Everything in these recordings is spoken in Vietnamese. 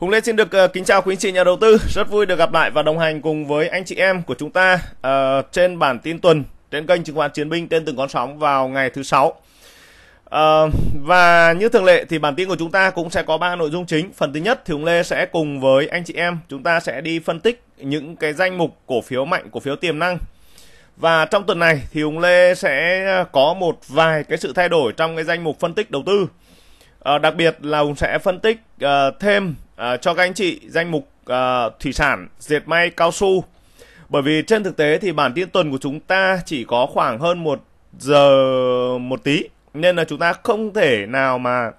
Hùng Lê xin được ờ, kính chào quý anh chị nhà đầu tư. Rất vui được gặp lại và đồng hành cùng với anh chị em của chúng ta uh, trên bản tin tuần trên kênh chứng khoán Chiến binh tên từng con sóng vào ngày thứ sáu. Uh, và như thường lệ thì bản tin của chúng ta cũng sẽ có ba nội dung chính. Phần thứ nhất thì Hùng Lê sẽ cùng với anh chị em chúng ta sẽ đi phân tích những cái danh mục cổ phiếu mạnh, cổ phiếu tiềm năng. Và trong tuần này thì Hùng Lê sẽ có một vài cái sự thay đổi trong cái danh mục phân tích đầu tư. Uh, đặc biệt là Hùng sẽ phân tích uh, thêm à, cho các anh chị danh mục à, thủy sản, diệt may, cao su. Bởi vì trên thực tế thì bản tin tuần của chúng ta chỉ có khoảng hơn một giờ một tí nên là chúng ta không thể nào mà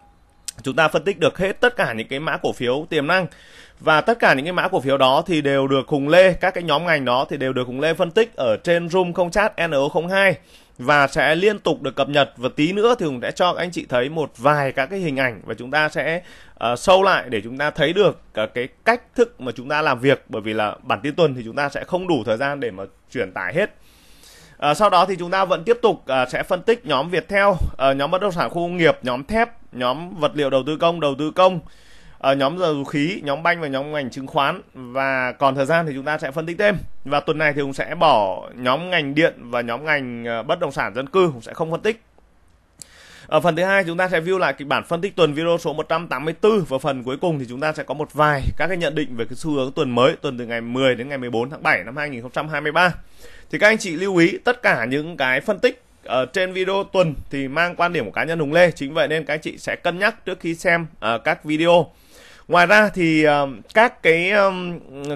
chúng ta phân tích được hết tất cả những cái mã cổ phiếu tiềm năng và tất cả những cái mã cổ phiếu đó thì đều được cùng Lê các cái nhóm ngành đó thì đều được cùng Lê phân tích ở trên Room không chat NO02 và sẽ liên tục được cập nhật và tí nữa thì cũng sẽ cho anh chị thấy một vài các cái hình ảnh và chúng ta sẽ uh, ờ, sâu lại để chúng ta thấy được cả ờ, cái cách thức mà chúng ta làm việc bởi vì là bản tin tuần thì chúng ta sẽ không đủ thời gian để mà truyền tải hết. À, sau đó thì chúng ta vẫn tiếp tục à, sẽ phân tích nhóm Viettel, à, nhóm bất động sản khu công nghiệp, nhóm thép, nhóm vật liệu đầu tư công, đầu tư công, uh, nhóm dầu khí, nhóm banh và nhóm ngành chứng khoán và còn thời gian thì chúng ta sẽ phân tích thêm. Và tuần này thì Hùng sẽ bỏ nhóm ngành điện và nhóm ngành ờ, bất động sản dân cư, cũng sẽ không phân tích. Ở ờ, phần thứ hai chúng ta sẽ view lại kịch bản phân tích tuần video số 184 và phần cuối cùng thì chúng ta sẽ có một vài các cái nhận định về cái xu hướng tuần mới, tuần từ ngày 10 đến ngày 14 tháng 7 năm 2023. Thì các anh chị lưu ý tất cả những cái phân tích ở trên video tuần thì mang quan điểm của cá nhân Hùng Lê, chính vậy nên các anh chị sẽ cân nhắc trước khi xem uh, các video ngoài ra thì các cái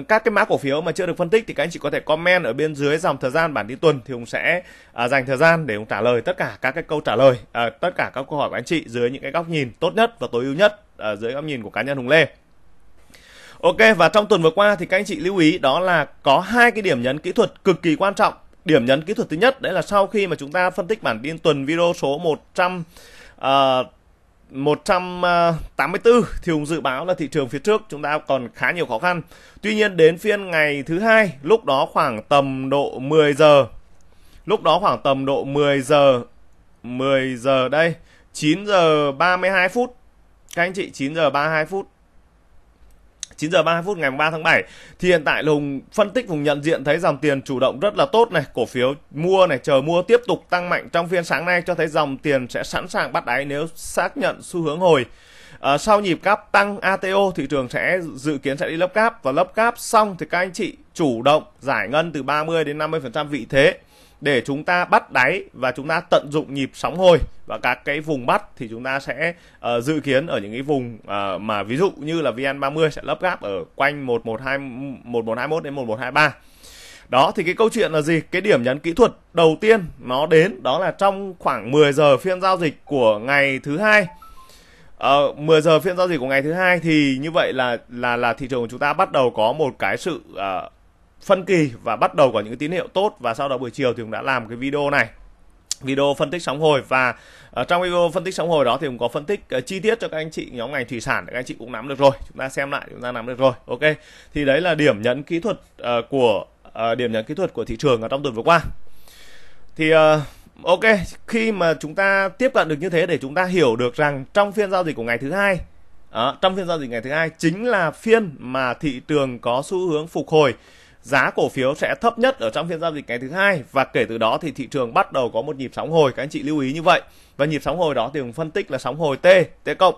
các cái mã cổ phiếu mà chưa được phân tích thì các anh chị có thể comment ở bên dưới dòng thời gian bản tin tuần thì hùng sẽ à, dành thời gian để hùng trả lời tất cả các cái câu trả lời à, tất cả các câu hỏi của anh chị dưới những cái góc nhìn tốt nhất và tối ưu nhất à, dưới góc nhìn của cá nhân hùng lê Ok và trong tuần vừa qua thì các anh chị lưu ý đó là có hai cái điểm nhấn kỹ thuật cực kỳ quan trọng. Điểm nhấn kỹ thuật thứ nhất đấy là sau khi mà chúng ta phân tích bản tin tuần video số 100 uh, 184 à, thì Hùng dự báo là thị trường phía trước chúng ta còn khá nhiều khó khăn. Tuy nhiên đến phiên ngày thứ hai, lúc đó khoảng tầm độ 10 giờ. Lúc đó khoảng tầm độ 10 giờ 10 giờ đây, 9 giờ 32 phút. Các anh chị 9 giờ 32 phút 9 giờ 30 phút ngày 3 tháng 7 thì hiện tại là Hùng phân tích vùng nhận diện thấy dòng tiền chủ động rất là tốt này, cổ phiếu mua này chờ mua tiếp tục tăng mạnh trong phiên sáng nay cho thấy dòng tiền sẽ sẵn sàng bắt đáy nếu xác nhận xu hướng hồi. À, sau nhịp cáp tăng ATO thị trường sẽ dự kiến sẽ đi lấp cáp và lấp cáp xong thì các anh chị chủ động giải ngân từ 30 đến 50% vị thế để chúng ta bắt đáy và chúng ta tận dụng nhịp sóng hồi và các cái vùng bắt thì chúng ta sẽ uh, dự kiến ở những cái vùng uh, mà ví dụ như là VN30 sẽ lấp gáp ở quanh 112 1121 đến 1123. Đó thì cái câu chuyện là gì? Cái điểm nhấn kỹ thuật đầu tiên nó đến đó là trong khoảng 10 giờ phiên giao dịch của ngày thứ hai. Ờ, uh, 10 giờ phiên giao dịch của ngày thứ hai thì như vậy là là là thị trường của chúng ta bắt đầu có một cái sự uh, phân kỳ và bắt đầu có những tín hiệu tốt và sau đó buổi chiều thì cũng đã làm cái video này video phân tích sóng hồi và uh, trong video phân tích sóng hồi đó thì cũng có phân tích ờ, chi tiết cho các anh chị nhóm ngành thủy sản để các anh chị cũng nắm được rồi chúng ta xem lại chúng ta nắm được rồi ok thì đấy là điểm nhấn kỹ thuật ờ, của điểm nhấn kỹ thuật của thị trường ở trong tuần vừa qua thì ok khi mà chúng ta tiếp cận được như thế để chúng ta hiểu được rằng trong phiên giao dịch của ngày thứ hai trong phiên giao dịch ngày thứ hai chính là phiên mà thị trường có xu hướng phục hồi giá cổ phiếu sẽ thấp nhất ở trong phiên giao dịch ngày thứ hai và kể từ đó thì thị trường bắt đầu có một nhịp sóng hồi các anh chị lưu ý như vậy và nhịp sóng hồi đó thì phân tích là sóng hồi T T cộng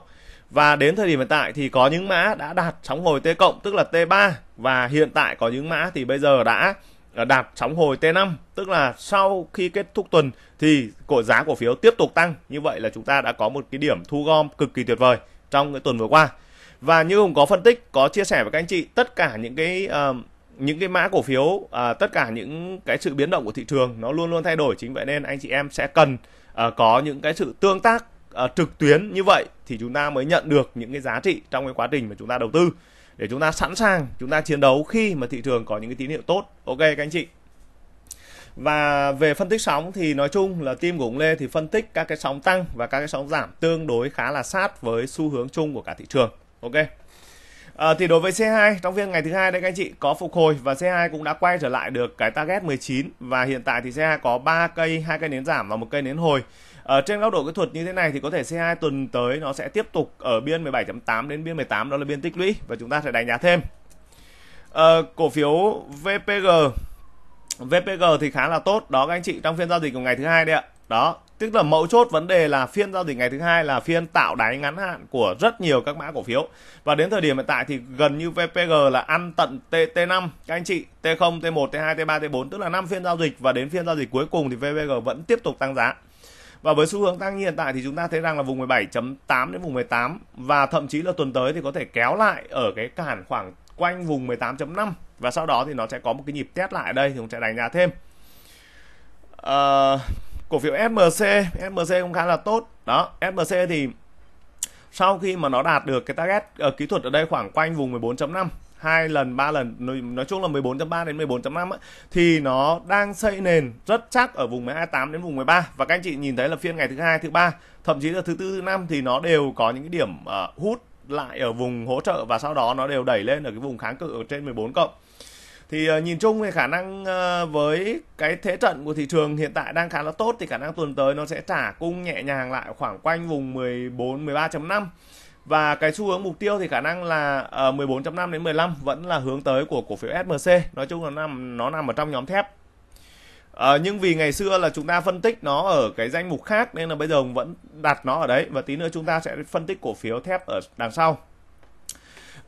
và đến thời điểm hiện tại thì có những mã đã đạt sóng hồi T cộng tức là T3 và hiện tại có những mã thì bây giờ đã ờ, đạt sóng hồi T5 tức là sau khi kết thúc tuần thì cổ giá cổ phiếu tiếp tục tăng như vậy là chúng ta đã có một cái điểm thu gom cực kỳ tuyệt vời trong cái tuần vừa qua và như hùng có phân tích có chia sẻ với các anh chị tất cả những cái uh, những cái mã cổ phiếu à, tất cả những cái sự biến động của thị trường nó luôn luôn thay đổi chính vậy nên anh chị em sẽ cần à, có những cái sự tương tác à, trực tuyến như vậy thì chúng ta mới nhận được những cái giá trị trong cái quá trình mà chúng ta đầu tư để chúng ta sẵn sàng chúng ta chiến đấu khi mà thị trường có những cái tín hiệu tốt ok các anh chị và về phân tích sóng thì nói chung là team của ông Lê thì phân tích các cái sóng tăng và các cái sóng giảm tương đối khá là sát với xu hướng chung của cả thị trường ok À, thì đối với C2 trong phiên ngày thứ hai đấy các anh chị có phục hồi và C2 cũng đã quay trở lại được cái target 19 và hiện tại thì C2 có 3 cây, hai cây nến giảm và một cây nến hồi. Ở ờ, trên góc độ kỹ thuật như thế này thì có thể C2 tuần tới nó sẽ tiếp tục ở biên 17.8 đến biên 18 đó là biên tích lũy và chúng ta sẽ đánh giá thêm. À, cổ phiếu VPG VPG thì khá là tốt đó các anh chị trong phiên giao dịch của ngày thứ hai đấy ạ đó tức là mẫu chốt vấn đề là phiên giao dịch ngày thứ hai là phiên tạo đáy ngắn hạn của rất nhiều các mã cổ phiếu và đến thời điểm hiện tại thì gần như VPG là ăn tận T T5 các anh chị T0 T1 T2 T3 T4 tức là 5 phiên giao dịch và đến phiên giao dịch cuối cùng thì VPG vẫn tiếp tục tăng giá và với xu hướng tăng như hiện tại thì chúng ta thấy rằng là vùng 17.8 đến vùng 18 và thậm chí là tuần tới thì có thể kéo lại ở cái cản khoảng quanh vùng 18.5 và sau đó thì nó sẽ có một cái nhịp test lại ở đây thì cũng sẽ đánh giá thêm uh, cổ phiếu SMC SMC cũng khá là tốt đó SMC thì sau khi mà nó đạt được cái target uh, kỹ thuật ở đây khoảng quanh vùng 14.5 hai lần ba lần nói chung là 14.3 đến 14.5 thì nó đang xây nền rất chắc ở vùng 28 đến vùng 13 và các anh chị nhìn thấy là phiên ngày thứ hai thứ ba thậm chí là thứ tư thứ năm thì nó đều có những cái điểm uh, hút lại ở vùng hỗ trợ và sau đó nó đều đẩy lên ở cái vùng kháng cự ở trên 14 cộng thì uh, nhìn chung thì khả năng uh, với cái thế trận của thị trường hiện tại đang khá là tốt thì khả năng tuần tới nó sẽ trả cung nhẹ nhàng lại khoảng quanh vùng 14 13.5 và cái xu hướng mục tiêu thì khả năng là uh, ờ, 14.5 đến 15 vẫn là hướng tới của cổ phiếu SMC nói chung là nằm nó nằm ở trong nhóm thép À, nhưng vì ngày xưa là chúng ta phân tích nó ở cái danh mục khác nên là bây giờ vẫn đặt nó ở đấy và tí nữa chúng ta sẽ phân tích cổ phiếu thép ở đằng sau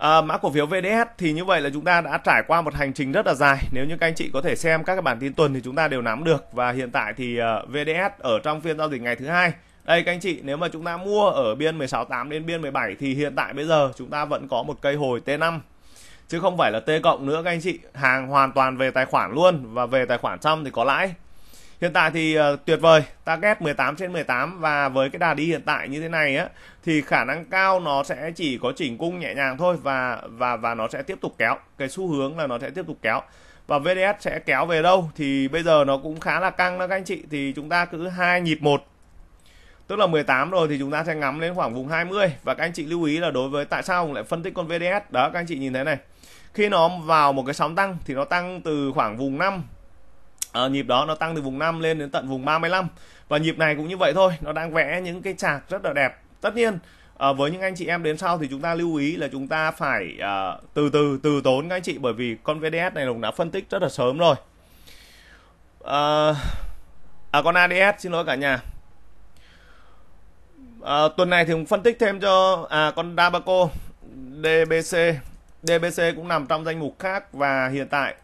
à, mã cổ phiếu VDS thì như vậy là chúng ta đã trải qua một hành trình rất là dài nếu như các anh chị có thể xem các cái bản tin tuần thì chúng ta đều nắm được và hiện tại thì uh, ờ, VDS ở trong phiên giao dịch ngày thứ hai đây các anh chị nếu mà chúng ta mua ở biên 168 đến biên 17 thì hiện tại bây giờ chúng ta vẫn có một cây hồi T5 chứ không phải là T cộng nữa các anh chị hàng hoàn toàn về tài khoản luôn và về tài khoản trong thì có lãi hiện tại thì ờ, tuyệt vời target 18 trên 18 và với cái đà đi hiện tại như thế này á thì khả năng cao nó sẽ chỉ có chỉnh cung nhẹ nhàng thôi và và và nó sẽ tiếp tục kéo cái xu hướng là nó sẽ tiếp tục kéo và VDS sẽ kéo về đâu thì bây giờ nó cũng khá là căng đó các anh chị thì chúng ta cứ hai nhịp một tức là 18 rồi thì chúng ta sẽ ngắm đến khoảng vùng 20 và các anh chị lưu ý là đối với tại sao lại phân tích con VDS đó các anh chị nhìn thấy này khi nó vào một cái sóng tăng thì nó tăng từ khoảng vùng 5 à, nhịp đó nó tăng từ vùng 5 lên đến tận vùng 35 và nhịp này cũng như vậy thôi nó đang vẽ những cái chạc rất là đẹp tất nhiên à, với những anh chị em đến sau thì chúng ta lưu ý là chúng ta phải à, từ từ từ tốn các anh chị bởi vì con VDS này cũng đã phân tích rất là sớm rồi à, à con ADS xin lỗi cả nhà à, tuần này thì cũng phân tích thêm cho à con Dabaco DBC DBC cũng nằm trong danh mục khác và hiện tại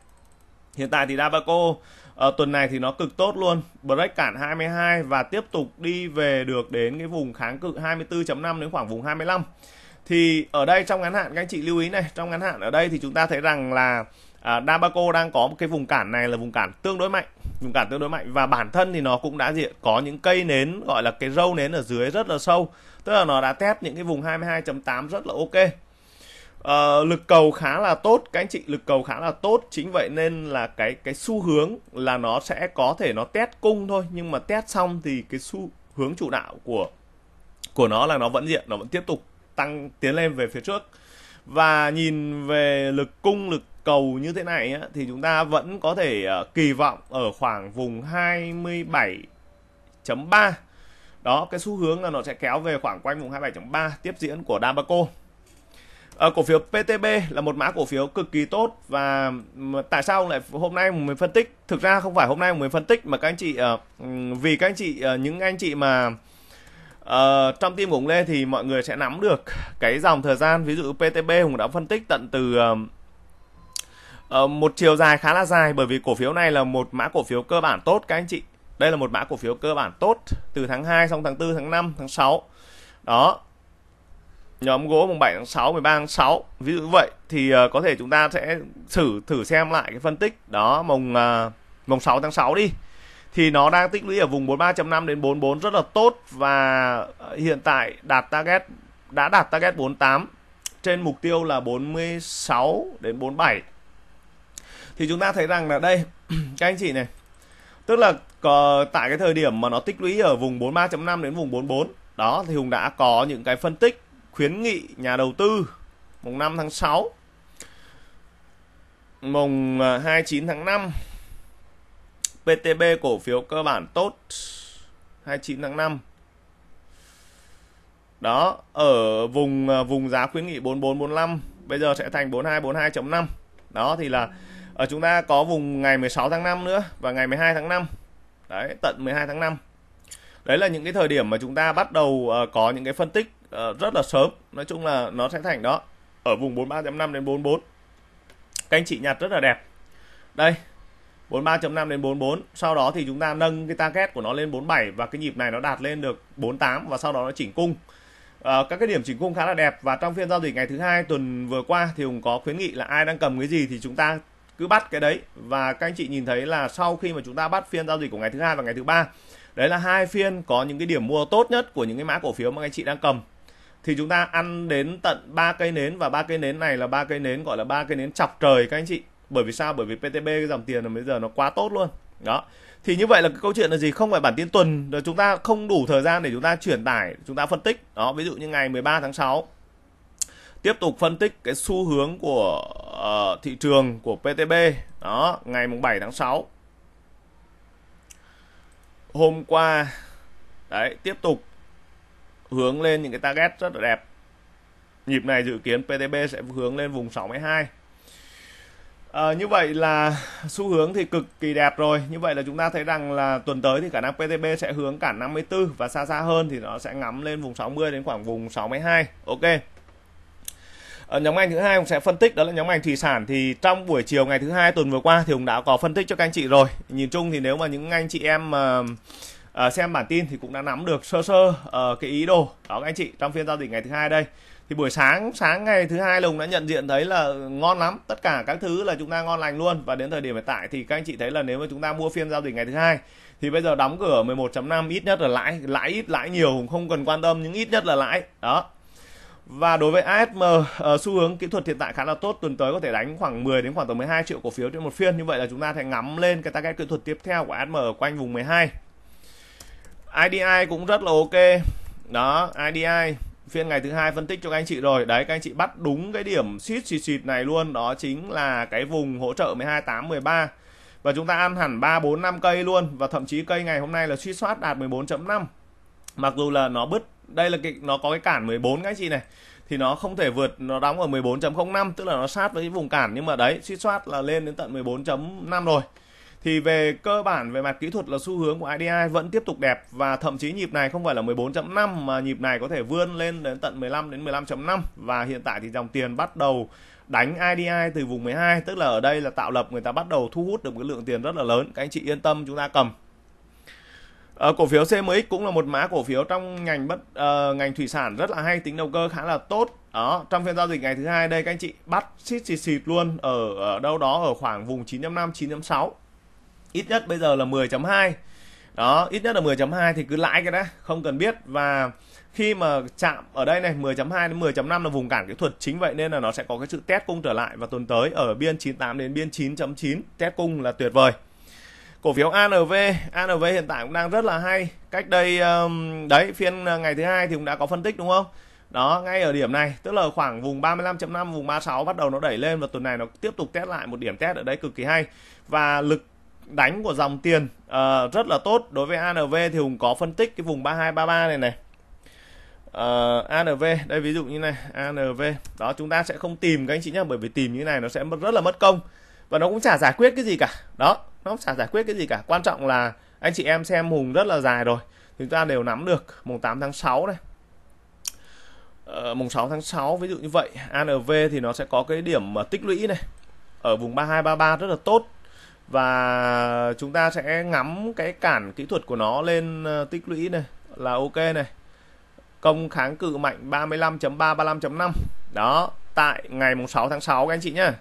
hiện tại thì Dabaco à, tuần này thì nó cực tốt luôn break cản 22 và tiếp tục đi về được đến cái vùng kháng cự 24.5 đến khoảng vùng 25 thì ở đây trong ngắn hạn các anh chị lưu ý này trong ngắn hạn ở đây thì chúng ta thấy rằng là à, Dabaco đang có một cái vùng cản này là vùng cản tương đối mạnh vùng cản tương đối mạnh và bản thân thì nó cũng đã diện có những cây nến gọi là cái râu nến ở dưới rất là sâu tức là nó đã test những cái vùng 22.8 rất là ok uh, lực cầu khá là tốt các anh chị lực cầu khá là tốt chính vậy nên là cái cái xu hướng là nó sẽ có thể nó test cung thôi nhưng mà test xong thì cái xu hướng chủ đạo của của nó là nó vẫn diện nó vẫn tiếp tục tăng tiến lên về phía trước và nhìn về lực cung lực cầu như thế này á, thì chúng ta vẫn có thể uh, kỳ vọng ở khoảng vùng 27.3 đó cái xu hướng là nó sẽ kéo về khoảng quanh vùng 27.3 tiếp diễn của Dabaco À, cổ phiếu PTB là một mã cổ phiếu cực kỳ tốt và tại sao lại hôm nay mình phân tích thực ra không phải hôm nay mình phân tích mà các anh chị uh, vì các anh chị uh, những anh chị mà uh, trong tim của ông Lê thì mọi người sẽ nắm được cái dòng thời gian ví dụ PTB Hùng đã phân tích tận từ uh, uh, một chiều dài khá là dài bởi vì cổ phiếu này là một mã cổ phiếu cơ bản tốt các anh chị đây là một mã cổ phiếu cơ bản tốt từ tháng 2 xong tháng 4 tháng 5 tháng 6 đó nhóm gỗ mùng 7 tháng 6, 13 tháng 6 ví dụ như vậy thì ờ, có thể chúng ta sẽ thử thử xem lại cái phân tích đó mùng ờ, mùng 6 tháng 6 đi thì nó đang tích lũy ở vùng 43.5 đến 44 rất là tốt và ờ, hiện tại đạt target đã đạt target 48 trên mục tiêu là 46 đến 47 thì chúng ta thấy rằng là đây các anh chị này tức là có, tại cái thời điểm mà nó tích lũy ở vùng 43.5 đến vùng 44 đó thì Hùng đã có những cái phân tích khuyến nghị nhà đầu tư mùng 5 tháng 6 mùng 29 à, tháng 5 PTB cổ phiếu cơ bản tốt 29 tháng 5 đó ở vùng à, vùng giá khuyến nghị 4445 bây giờ sẽ thành 4242.5 đó thì là ở à, chúng ta có vùng ngày 16 tháng 5 nữa và ngày 12 tháng 5 đấy tận 12 tháng 5 đấy là những cái thời điểm mà chúng ta bắt đầu có những cái phân tích Ờ, rất là sớm nói chung là nó sẽ thành đó ở vùng 43.5 đến 44 các anh chị nhặt rất là đẹp đây 43.5 đến 44 sau đó thì chúng ta nâng cái target của nó lên 47 và cái nhịp này nó đạt lên được 48 và sau đó nó chỉnh cung à, các cái điểm chỉnh cung khá là đẹp và trong phiên giao dịch ngày thứ hai tuần vừa qua thì Hùng có khuyến nghị là ai đang cầm cái gì thì chúng ta cứ bắt cái đấy và các anh chị nhìn thấy là sau khi mà chúng ta bắt phiên giao dịch của ngày thứ hai và ngày thứ ba đấy là hai phiên có những cái điểm mua tốt nhất của những cái mã cổ phiếu mà anh chị đang cầm thì chúng ta ăn đến tận ba cây nến và ba cây nến này là ba cây nến gọi là ba cây nến chọc trời các anh chị bởi vì sao bởi vì PTB cái dòng tiền là bây giờ nó quá tốt luôn đó thì như vậy là cái câu chuyện là gì không phải bản tin tuần rồi chúng ta không đủ thời gian để chúng ta truyền tải chúng ta phân tích đó ví dụ như ngày 13 tháng 6 tiếp tục phân tích cái xu hướng của uh, thị trường của PTB đó ngày mùng 7 tháng 6 hôm qua đấy tiếp tục hướng lên những cái target rất là đẹp nhịp này dự kiến PTB sẽ hướng lên vùng 62 à, ờ, như vậy là xu hướng thì cực kỳ đẹp rồi như vậy là chúng ta thấy rằng là tuần tới thì khả năng PTB sẽ hướng cả 54 và xa xa hơn thì nó sẽ ngắm lên vùng 60 đến khoảng vùng 62 ok ở ờ, nhóm ngành thứ hai cũng sẽ phân tích đó là nhóm ngành thủy sản thì trong buổi chiều ngày thứ hai tuần vừa qua thì hùng đã có phân tích cho các anh chị rồi nhìn chung thì nếu mà những anh chị em mà uh, uh, xem bản tin thì cũng đã nắm được sơ sơ uh, cái ý đồ đó các anh chị trong phiên giao dịch ngày thứ hai đây thì buổi sáng sáng ngày thứ hai lùng đã nhận diện thấy là ngon lắm tất cả các thứ là chúng ta ngon lành luôn và đến thời điểm hiện tại thì các anh chị thấy là nếu mà chúng ta mua phiên giao dịch ngày thứ hai thì bây giờ đóng cửa 11.5 ít nhất là lãi lãi ít lãi nhiều cũng không cần quan tâm nhưng ít nhất là lãi đó và đối với ASM uh, ờ, xu hướng kỹ thuật hiện tại khá là tốt tuần tới có thể đánh khoảng 10 đến khoảng tầm 12 triệu cổ phiếu trên một phiên như vậy là chúng ta sẽ ngắm lên cái target kỹ thuật tiếp theo của ASM ở quanh vùng 12 IDI cũng rất là ok đó IDI phiên ngày thứ hai phân tích cho các anh chị rồi đấy các anh chị bắt đúng cái điểm suýt xịt suýt này luôn đó chính là cái vùng hỗ trợ 12.8, 13 và chúng ta ăn hẳn 3 4 5 cây luôn và thậm chí cây ngày hôm nay là suy soát đạt 14.5 mặc dù là nó bứt đây là cái nó có cái cản 14 các anh chị này thì nó không thể vượt nó đóng ở 14.05 tức là nó sát với cái vùng cản nhưng mà đấy suy soát là lên đến tận 14.5 rồi thì về cơ bản về mặt kỹ thuật là xu hướng của IDI vẫn tiếp tục đẹp và thậm chí nhịp này không phải là 14.5 mà nhịp này có thể vươn lên đến tận 15 đến 15.5 và hiện tại thì dòng tiền bắt đầu đánh IDI từ vùng 12 tức là ở đây là tạo lập người ta bắt đầu thu hút được một cái lượng tiền rất là lớn các anh chị yên tâm chúng ta cầm Ờ, cổ phiếu CMX cũng là một mã cổ phiếu trong ngành bất uh, ngành thủy sản rất là hay tính đầu cơ khá là tốt đó trong phiên giao dịch ngày thứ hai đây các anh chị bắt xít xịt xịt luôn ở, ở đâu đó ở khoảng vùng 9.5 9.6 ít nhất bây giờ là 10.2 đó ít nhất là 10.2 thì cứ lãi cái đã không cần biết và khi mà chạm ở đây này 10.2 đến 10.5 là vùng cản kỹ thuật chính vậy nên là nó sẽ có cái sự test cung trở lại và tuần tới ở biên 98 đến biên 9.9 test cung là tuyệt vời cổ phiếu ANV ANV hiện tại cũng đang rất là hay cách đây um, đấy phiên à, ngày thứ hai thì cũng đã có phân tích đúng không đó ngay ở điểm này tức là khoảng vùng 35.5 vùng 36 bắt đầu nó đẩy lên và tuần này nó tiếp tục test lại một điểm test ở đây cực kỳ hay và lực đánh của dòng tiền uh, rất là tốt đối với ANV thì Hùng có phân tích cái vùng 3233 này này uh, ờ, ANV đây ví dụ như này ANV đó chúng ta sẽ không tìm các anh chị nhá bởi vì tìm như này nó sẽ rất là mất công và nó cũng chả giải quyết cái gì cả đó nó cũng chả giải quyết cái gì cả quan trọng là anh chị em xem Hùng rất là dài rồi chúng ta đều nắm được mùng 8 tháng 6 này ờ, mùng 6 tháng 6 ví dụ như vậy ANV thì nó sẽ có cái điểm tích lũy này ở vùng 3233 rất là tốt và chúng ta sẽ ngắm cái cản kỹ thuật của nó lên ờ, tích lũy này là ok này công kháng cự mạnh 35.3 35.5 đó tại ngày mùng 6 tháng 6 các anh chị nhá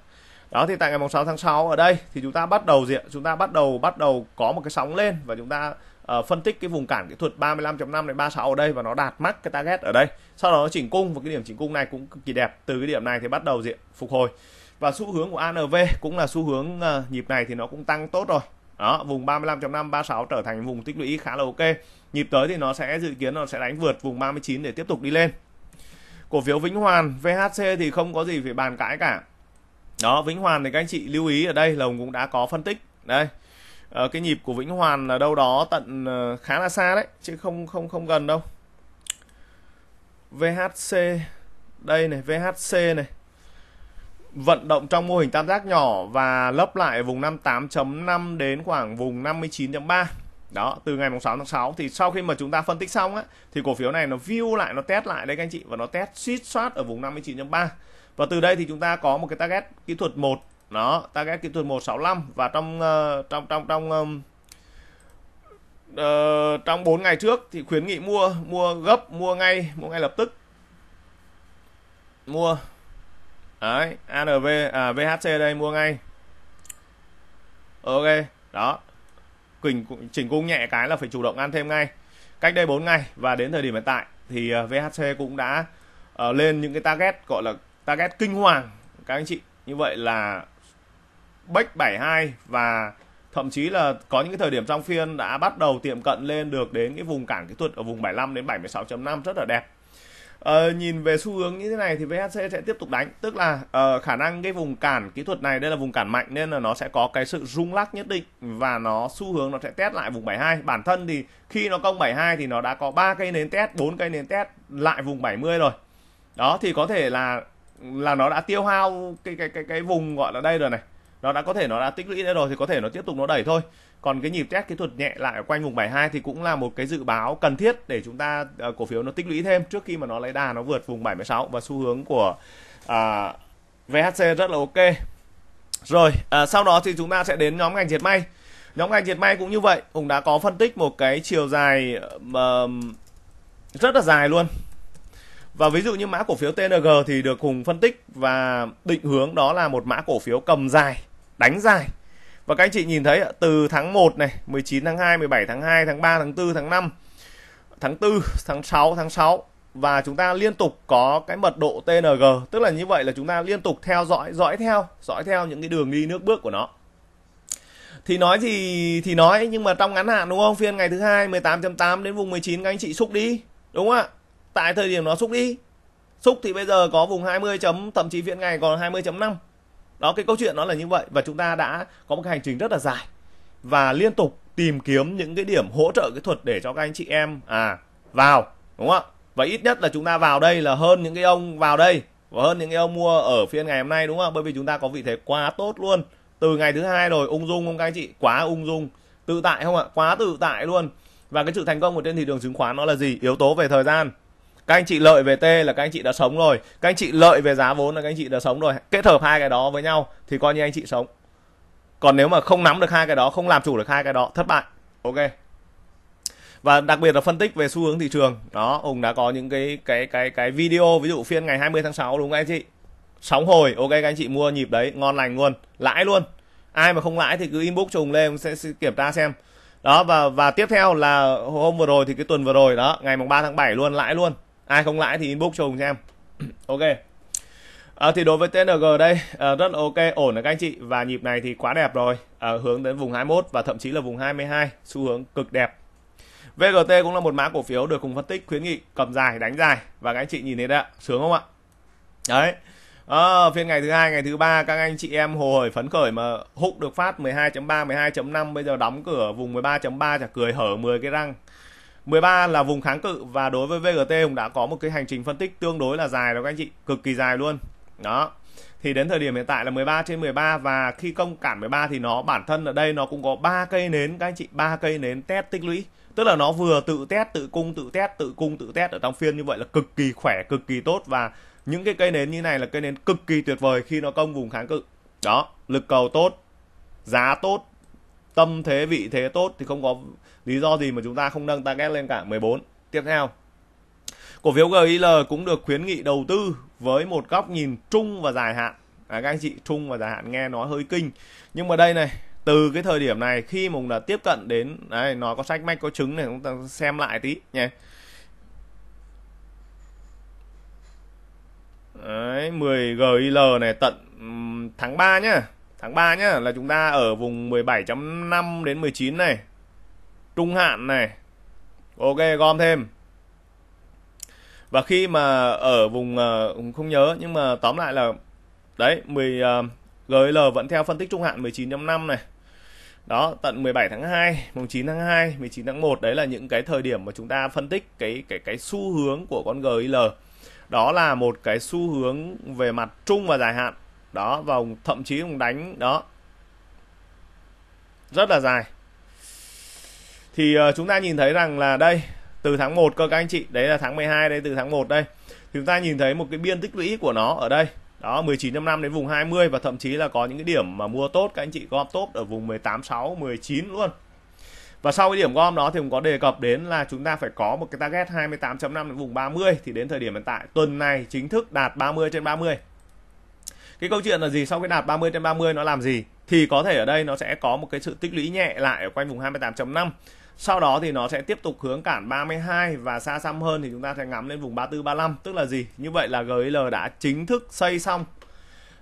đó thì tại ngày mùng 6 tháng 6 ở đây thì chúng ta bắt đầu diện chúng ta bắt đầu bắt đầu có một cái sóng lên và chúng ta uh, phân tích cái vùng cản kỹ thuật 35.5 đến 36 ở đây và nó đạt mắc cái target ở đây sau đó nó chỉnh cung và cái điểm chỉnh cung này cũng cực kỳ đẹp từ cái điểm này thì bắt đầu diện phục hồi và xu hướng của ANV cũng là xu hướng uh, nhịp này thì nó cũng tăng tốt rồi đó vùng 35.5 36 trở thành vùng tích lũy khá là ok nhịp tới thì nó sẽ dự kiến nó sẽ đánh vượt vùng 39 để tiếp tục đi lên cổ phiếu Vĩnh Hoàn VHC thì không có gì phải bàn cãi cả đó Vĩnh Hoàn thì các anh chị lưu ý ở đây lồng cũng đã có phân tích đây à, cái nhịp của Vĩnh Hoàn là đâu đó tận uh, khá là xa đấy chứ không không không gần đâu VHC đây này VHC này vận động trong mô hình tam giác nhỏ và lấp lại vùng 58.5 đến khoảng vùng 59.3 đó từ ngày 6 tháng 6 thì sau khi mà chúng ta phân tích xong á thì cổ phiếu này nó view lại nó test lại đấy các anh chị và nó test suýt soát ở vùng 59.3 và từ đây thì chúng ta có một cái target kỹ thuật 1 đó target kỹ thuật 165 và trong uh, trong trong trong um, uh, trong 4 ngày trước thì khuyến nghị mua mua gấp mua ngay mua ngay lập tức mua đấy ANV à, VHC đây mua ngay ok đó Quỳnh chỉnh cung nhẹ cái là phải chủ động ăn thêm ngay cách đây 4 ngày và đến thời điểm hiện tại thì à, VHC cũng đã uh, lên những cái target gọi là target kinh hoàng các anh chị như vậy là Beck 72 và thậm chí là có những cái thời điểm trong phiên đã bắt đầu tiệm cận lên được đến cái vùng cản kỹ thuật ở vùng 75 đến 76.5 rất là đẹp Ờ, nhìn về xu hướng như thế này thì VHC sẽ tiếp tục đánh tức là uh, khả năng cái vùng cản kỹ thuật này đây là vùng cản mạnh nên là nó sẽ có cái sự rung lắc nhất định và nó xu hướng nó sẽ test lại vùng 72 bản thân thì khi nó công 72 thì nó đã có ba cây nến test bốn cây nến test lại vùng 70 rồi đó thì có thể là là nó đã tiêu hao cái cái cái cái vùng gọi là đây rồi này nó đã có thể nó đã tích lũy rồi thì có thể nó tiếp tục nó đẩy thôi còn cái nhịp test kỹ thuật nhẹ lại quanh vùng 72 thì cũng là một cái dự báo cần thiết để chúng ta uh, cổ phiếu nó tích lũy thêm trước khi mà nó lấy đà nó vượt vùng 76 và xu hướng của uh, à, VHC rất là ok rồi uh, sau đó thì chúng ta sẽ đến nhóm ngành diệt may nhóm ngành diệt may cũng như vậy Hùng đã có phân tích một cái chiều dài uh, rất là dài luôn và ví dụ như mã cổ phiếu TNG thì được Hùng phân tích và định hướng đó là một mã cổ phiếu cầm dài đánh dài và các anh chị nhìn thấy từ tháng 1 này 19 tháng 2 17 tháng 2 tháng 3 tháng 4 tháng 5 tháng 4 tháng 6 tháng 6 và chúng ta liên tục có cái mật độ TNG tức là như vậy là chúng ta liên tục theo dõi dõi theo dõi theo những cái đường đi nước bước của nó thì nói thì thì nói nhưng mà trong ngắn hạn đúng không phiên ngày thứ hai 18.8 đến vùng 19 các anh chị xúc đi đúng không ạ tại thời điểm nó xúc đi xúc thì bây giờ có vùng 20 chấm thậm chí phiên ngày còn 20.5 đó cái câu chuyện nó là như vậy và chúng ta đã có một cái hành trình rất là dài và liên tục tìm kiếm những cái điểm hỗ trợ kỹ thuật để cho các anh chị em à vào đúng không ạ và ít nhất là chúng ta vào đây là hơn những cái ông vào đây và hơn những cái ông mua ở phiên ngày hôm nay đúng không bởi vì chúng ta có vị thế quá tốt luôn từ ngày thứ hai rồi ung dung không các anh chị quá ung dung tự tại không ạ quá tự tại luôn và cái sự thành công của trên thị trường chứng khoán nó là gì yếu tố về thời gian các anh chị lợi về t là các anh chị đã sống rồi các anh chị lợi về giá vốn là các anh chị đã sống rồi kết hợp hai cái đó với nhau thì coi như anh chị sống còn nếu mà không nắm được hai cái đó không làm chủ được hai cái đó thất bại ok và đặc biệt là phân tích về xu hướng thị trường đó ông đã có những cái cái cái cái video ví dụ phiên ngày 20 tháng 6 đúng không anh chị sóng hồi ok các anh chị mua nhịp đấy ngon lành luôn lãi luôn ai mà không lãi thì cứ inbox cho hùng lên sẽ, sẽ kiểm tra xem đó và và tiếp theo là hôm vừa rồi thì cái tuần vừa rồi đó ngày mùng 3 tháng 7 luôn lãi luôn ai không lãi thì inbox cho hùng xem ok À, thì đối với TNG đây à, rất là ok ổn là các anh chị và nhịp này thì quá đẹp rồi à, hướng đến vùng 21 và thậm chí là vùng 22 xu hướng cực đẹp VGT cũng là một mã cổ phiếu được cùng phân tích khuyến nghị cầm dài đánh dài và các anh chị nhìn thấy đó sướng không ạ đấy à, phiên ngày thứ hai ngày thứ ba các anh chị em hồ hởi phấn khởi mà hút được phát 12.3 12.5 bây giờ đóng cửa vùng 13.3 chả cười hở 10 cái răng 13 là vùng kháng cự và đối với VGT cũng đã có một cái hành trình phân tích tương đối là dài đó các anh chị, cực kỳ dài luôn. Đó. Thì đến thời điểm hiện tại là 13 trên 13 và khi công cản 13 thì nó bản thân ở đây nó cũng có ba cây nến các anh chị, ba cây nến test tích lũy. Tức là nó vừa tự test, tự cung tự test, tự cung tự test ở trong phiên như vậy là cực kỳ khỏe, cực kỳ tốt và những cái cây nến như này là cây nến cực kỳ tuyệt vời khi nó công vùng kháng cự. Đó, lực cầu tốt, giá tốt, tâm thế vị thế tốt thì không có lý do gì mà chúng ta không nâng target lên cả 14 tiếp theo cổ phiếu GIL cũng được khuyến nghị đầu tư với một góc nhìn trung và dài hạn à, các anh chị trung và dài hạn nghe nói hơi kinh nhưng mà đây này từ cái thời điểm này khi mà đã tiếp cận đến đấy, nó có sách mách có trứng này chúng ta xem lại tí nhé Đấy, 10 GIL này tận tháng 3 nhá. Tháng 3 nhá là chúng ta ở vùng 17.5 đến 19 này trung hạn này ok gom thêm và khi mà ở vùng uh, không nhớ nhưng mà tóm lại là đấy 10 uh, GL vẫn theo phân tích trung hạn 19 năm này đó tận 17 tháng 2 mùng 9 tháng 2 19 tháng 1 đấy là những cái thời điểm mà chúng ta phân tích cái cái cái xu hướng của con GIL đó là một cái xu hướng về mặt trung và dài hạn đó và thậm chí cũng đánh đó rất là dài thì uh, chúng ta nhìn thấy rằng là đây từ tháng 1 cơ các anh chị đấy là tháng 12 đây từ tháng 1 đây thì chúng ta nhìn thấy một cái biên tích lũy của nó ở đây đó 19.5 đến vùng 20 và thậm chí là có những cái điểm mà mua tốt các anh chị gom tốt ở vùng 18.6 19 luôn và sau cái điểm gom đó thì cũng có đề cập đến là chúng ta phải có một cái target 28.5 đến vùng 30 thì đến thời điểm hiện tại tuần này chính thức đạt 30 trên 30 cái câu chuyện là gì sau cái đạt 30 trên 30 nó làm gì thì có thể ở đây nó sẽ có một cái sự tích lũy nhẹ lại ở quanh vùng 28.5 sau đó thì nó sẽ tiếp tục hướng cản 32 và xa xăm hơn thì chúng ta sẽ ngắm lên vùng 34 35 tức là gì như vậy là GIL đã chính thức xây xong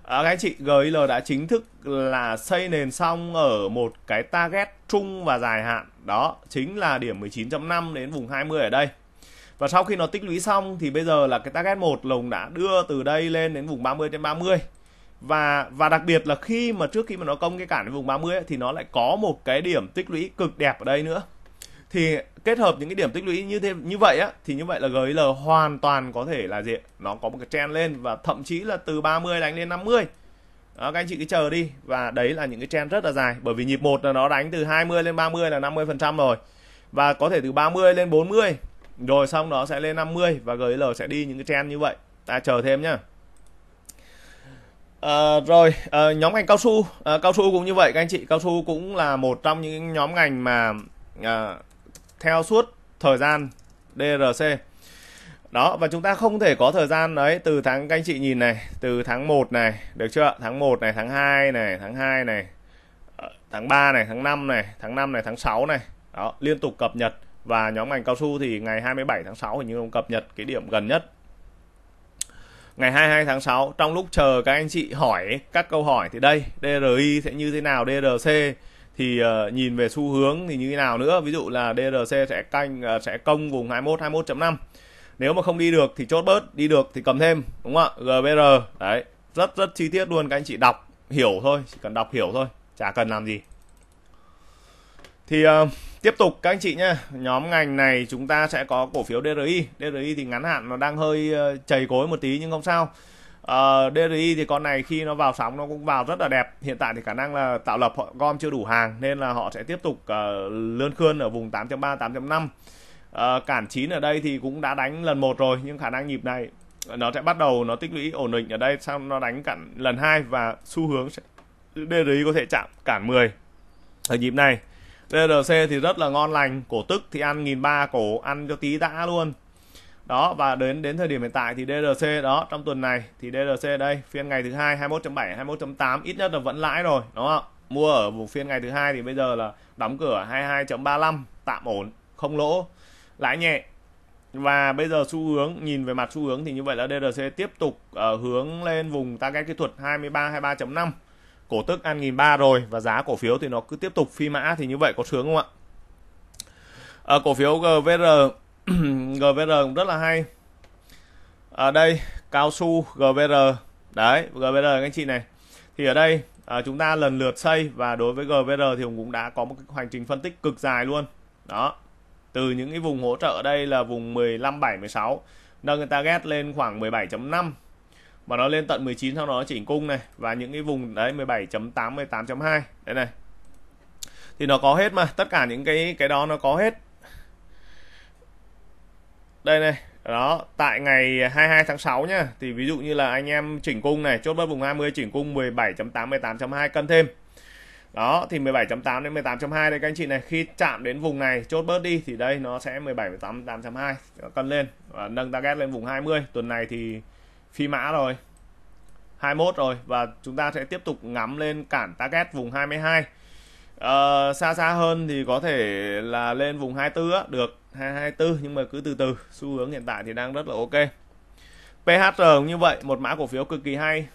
à, các anh chị GIL đã chính thức là xây nền xong ở một cái target trung và dài hạn đó chính là điểm 19.5 đến vùng 20 ở đây và sau khi nó tích lũy xong thì bây giờ là cái target 1 lồng đã đưa từ đây lên đến vùng 30 trên 30 và và đặc biệt là khi mà trước khi mà nó công cái cản vùng 30 ấy, thì nó lại có một cái điểm tích lũy cực đẹp ở đây nữa thì kết hợp những cái điểm tích lũy như thế như vậy á thì như vậy là GIL hoàn toàn có thể là gì nó có một cái trend lên và thậm chí là từ 30 đánh lên 50 đó, các anh chị cứ chờ đi và đấy là những cái trend rất là dài bởi vì nhịp một là nó đánh từ 20 lên 30 là 50 phần trăm rồi và có thể từ 30 lên 40 rồi xong đó sẽ lên 50 và GIL sẽ đi những cái trend như vậy ta chờ thêm nhá À, rồi à, nhóm ngành cao su à, cao su cũng như vậy các anh chị cao su cũng là một trong những nhóm ngành mà à, theo suốt thời gian DRC đó và chúng ta không thể có thời gian đấy từ tháng các anh chị nhìn này từ tháng 1 này được chưa tháng 1 này tháng 2 này tháng 2 ờ, này tháng 3 này tháng 5 này tháng 5 này tháng 6 này đó liên tục cập nhật và nhóm ngành cao su thì ngày 27 tháng 6 hình như ông cập nhật cái điểm gần nhất ngày 22 tháng 6 trong lúc chờ các anh chị hỏi các câu hỏi thì đây DRI sẽ như thế nào DRC thì uh, nhìn về xu hướng thì như thế nào nữa ví dụ là DRC sẽ canh uh, sẽ công vùng 21 21.5 nếu mà không đi được thì chốt bớt đi được thì cầm thêm đúng không ạ GBR đấy rất rất chi tiết luôn các anh chị đọc hiểu thôi chỉ cần đọc hiểu thôi chả cần làm gì thì uh, tiếp tục các anh chị nhé nhóm ngành này chúng ta sẽ có cổ phiếu DRI DRI thì ngắn hạn nó đang hơi uh, chảy cối một tí nhưng không sao Uh, ờ, DRI thì con này khi nó vào sóng nó cũng vào rất là đẹp hiện tại thì khả năng là tạo lập họ gom chưa đủ hàng nên là họ sẽ tiếp tục uh, lươn khươn ở vùng 8.3 8.5 uh, cản 9 ở đây thì cũng đã đánh lần một rồi nhưng khả năng nhịp này nó sẽ bắt đầu nó tích lũy ổn định ở đây xong nó đánh cản lần hai và xu hướng sẽ, DRI có thể chạm cản 10 ở nhịp này DRC thì rất là ngon lành cổ tức thì ăn nghìn ba cổ ăn cho tí đã luôn đó và đến đến thời điểm hiện tại thì DRC đó trong tuần này thì DRC đây phiên ngày thứ hai 21.7 21.8 ít nhất là vẫn lãi rồi đúng không mua ở vùng phiên ngày thứ hai thì bây giờ là đóng cửa 22.35 tạm ổn không lỗ lãi nhẹ và bây giờ xu hướng nhìn về mặt xu hướng thì như vậy là DRC tiếp tục ở ờ, hướng lên vùng target kỹ thuật 23 23.5 cổ tức ăn nghìn ba rồi và giá cổ phiếu thì nó cứ tiếp tục phi mã thì như vậy có sướng không ạ ở ờ, cổ phiếu GVR GVR cũng rất là hay ở đây cao su GVR đấy GVR anh chị này thì ở đây à, chúng ta lần lượt xây và đối với GVR thì Hùng cũng đã có một hành trình phân tích cực dài luôn đó từ những cái vùng hỗ trợ ở đây là vùng 15 7 16 nâng người ta ghét lên khoảng 17.5 và nó lên tận 19 sau đó chỉnh cung này và những cái vùng đấy 17.8 18.2 đây này thì nó có hết mà tất cả những cái cái đó nó có hết đây này đó tại ngày 22 tháng 6 nhá thì ví dụ như là anh em chỉnh cung này chốt bất vùng 20 chỉnh cung 17.88.2 cân thêm đó thì 17.8 đến 18.2 đây các anh chị này khi chạm đến vùng này chốt bớt đi thì đây nó sẽ 17.8.2 cân lên và nâng target lên vùng 20 tuần này thì phi mã rồi 21 rồi và chúng ta sẽ tiếp tục ngắm lên cản target vùng 22 à, xa xa hơn thì có thể là lên vùng 24 á, được 224 nhưng mà cứ từ từ xu hướng hiện tại thì đang rất là ok PHR cũng như vậy một mã cổ phiếu cực kỳ hay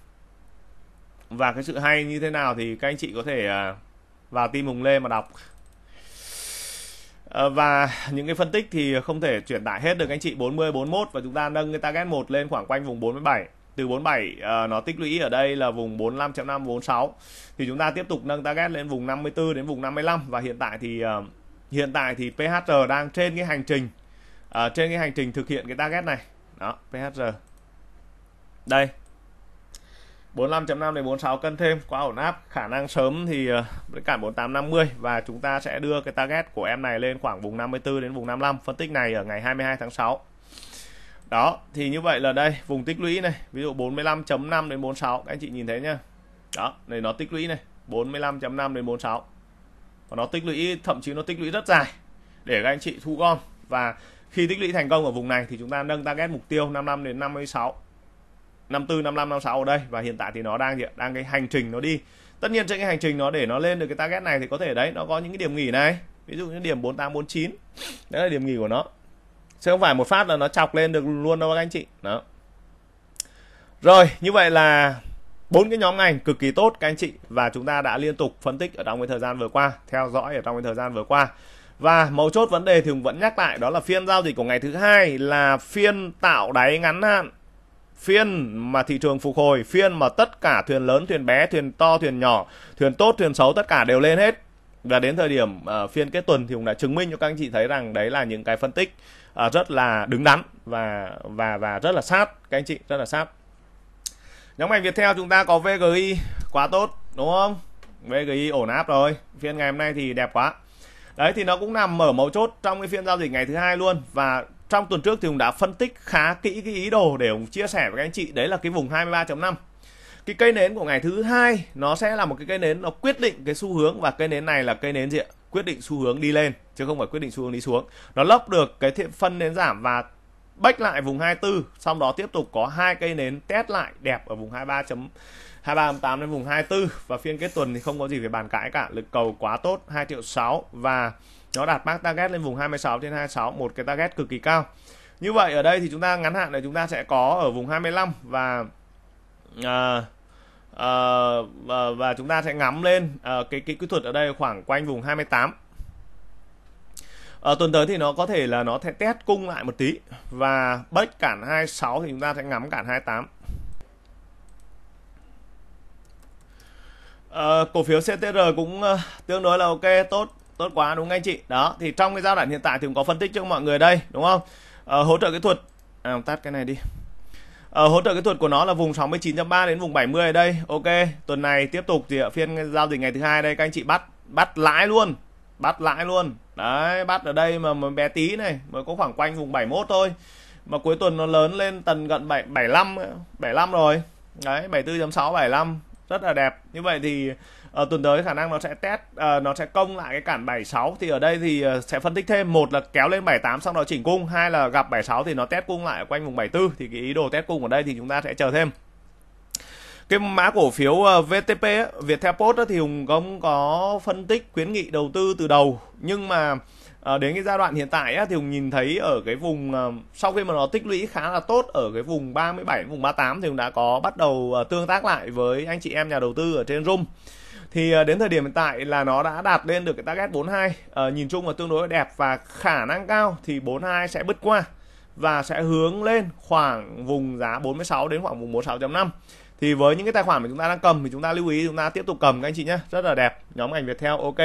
và cái sự hay như thế nào thì các anh chị có thể à, vào tim mùng Lê mà đọc ờ, và những cái phân tích thì không thể chuyển tải hết được anh chị 40 41 và chúng ta nâng cái target 1 lên khoảng quanh vùng 47 từ 47 uh, nó tích lũy ở đây là vùng 45.5 46 thì chúng ta tiếp tục nâng target lên vùng 54 đến vùng 55 và hiện tại thì uh, hiện tại thì PHR đang trên cái hành trình uh, trên cái hành trình thực hiện cái target này đó PHR đây 45.5 đến 46 cân thêm quá ổn áp khả năng sớm thì đến cản 4850 và chúng ta sẽ đưa cái target của em này lên khoảng vùng 54 đến vùng 55 phân tích này ở ngày 22 tháng 6 đó thì như vậy là đây vùng tích lũy này ví dụ 45.5 đến 46 các anh chị nhìn thấy nhá đó này nó tích lũy này 45.5 đến 46 và nó tích lũy thậm chí nó tích lũy rất dài để các anh chị thu gom và khi tích lũy thành công ở vùng này thì chúng ta nâng target mục tiêu 55 đến 56 54 55 56 ở đây và hiện tại thì nó đang gì? đang cái hành trình nó đi tất nhiên trên cái hành trình nó để nó lên được cái target này thì có thể đấy nó có những cái điểm nghỉ này ví dụ như điểm 4849 đấy là điểm nghỉ của nó chứ không phải một phát là nó chọc lên được luôn đâu các anh chị đó rồi như vậy là bốn cái nhóm ngành cực kỳ tốt các anh chị và chúng ta đã liên tục phân tích ở trong cái thời gian vừa qua theo dõi ở trong cái thời gian vừa qua và mấu chốt vấn đề thì vẫn nhắc lại đó là phiên giao dịch của ngày thứ hai là phiên tạo đáy ngắn hạn phiên mà thị trường phục hồi phiên mà tất cả thuyền lớn thuyền bé thuyền to thuyền nhỏ thuyền tốt thuyền xấu tất cả đều lên hết và đến thời điểm uh, phiên kết tuần thì cũng đã chứng minh cho các anh chị thấy rằng đấy là những cái phân tích À, rất là đứng đắn và và và rất là sát các anh chị rất là sát nhóm ngành việt theo chúng ta có VGI quá tốt đúng không VGI ổn áp rồi phiên ngày hôm nay thì đẹp quá đấy thì nó cũng nằm mở mấu chốt trong cái phiên giao dịch ngày thứ hai luôn và trong tuần trước thì cũng đã phân tích khá kỹ cái ý đồ để cũng chia sẻ với các anh chị đấy là cái vùng 23.5 cái cây nến của ngày thứ hai nó sẽ là một cái cây nến nó quyết định cái xu hướng và cây nến này là cây nến gì ạ quyết định xu hướng đi lên chứ không phải quyết định xu hướng đi xuống nó lấp được cái thiện phân nến giảm và bách lại vùng 24 xong đó tiếp tục có hai cây nến test lại đẹp ở vùng 23 23.8 lên vùng 24 và phiên kết tuần thì không có gì phải bàn cãi cả lực cầu quá tốt 2 triệu 6 và nó đạt mark target lên vùng 26 trên 26 một cái target cực kỳ cao như vậy ở đây thì chúng ta ngắn hạn này chúng ta sẽ có ở vùng 25 và uh, Ờ, ờ, và chúng ta sẽ ngắm lên ờ, cái cái kỹ thuật ở đây khoảng quanh vùng 28 À, tuần tới thì nó có thể là nó sẽ test cung lại một tí và bách cản 26 thì chúng ta sẽ ngắm cản 28 à, cổ phiếu CTR cũng uh, tương đối là ok tốt tốt quá đúng không anh chị đó thì trong cái giai đoạn hiện tại thì cũng có phân tích cho mọi người đây đúng không à, hỗ trợ kỹ thuật à, tắt cái này đi ở ờ, hỗ trợ kỹ thuật của nó là vùng 69.3 đến vùng 70 ở đây. Ok, tuần này tiếp tục thì ở phiên giao dịch ngày thứ hai đây các anh chị bắt bắt lãi luôn. Bắt lãi luôn. Đấy, bắt ở đây mà, mà bé tí này, mới có khoảng quanh vùng 71 thôi. Mà cuối tuần nó lớn lên tần gần 7 75 75 rồi. Đấy, 74.6 75 rất là đẹp. Như vậy thì à, tuần tới khả năng nó sẽ test à, nó sẽ công lại cái cản 76 thì ở đây thì ờ, sẽ phân tích thêm một là kéo lên 78 xong đó chỉnh cung hai là gặp 76 thì nó test cung lại ở quanh vùng 74 thì cái ý đồ test cung ở đây thì chúng ta sẽ chờ thêm cái mã cổ phiếu VTP Viettel Post thì Hùng cũng có phân tích khuyến nghị đầu tư từ đầu nhưng mà À, đến cái giai đoạn hiện tại á, thì Hùng nhìn thấy ở cái vùng à, sau khi mà nó tích lũy khá là tốt ở cái vùng 37, vùng 38 thì Hùng đã có bắt đầu à, tương tác lại với anh chị em nhà đầu tư ở trên Zoom thì ờ, đến thời điểm hiện tại là nó đã đạt lên được cái target 42 à, ờ, nhìn chung là tương đối đẹp và khả năng cao thì 42 sẽ bứt qua và sẽ hướng lên khoảng vùng giá 46 đến khoảng vùng 46.5 thì với những cái tài khoản mà chúng ta đang cầm thì chúng ta lưu ý chúng ta tiếp tục cầm các anh chị nhé rất là đẹp nhóm ngành Viettel ok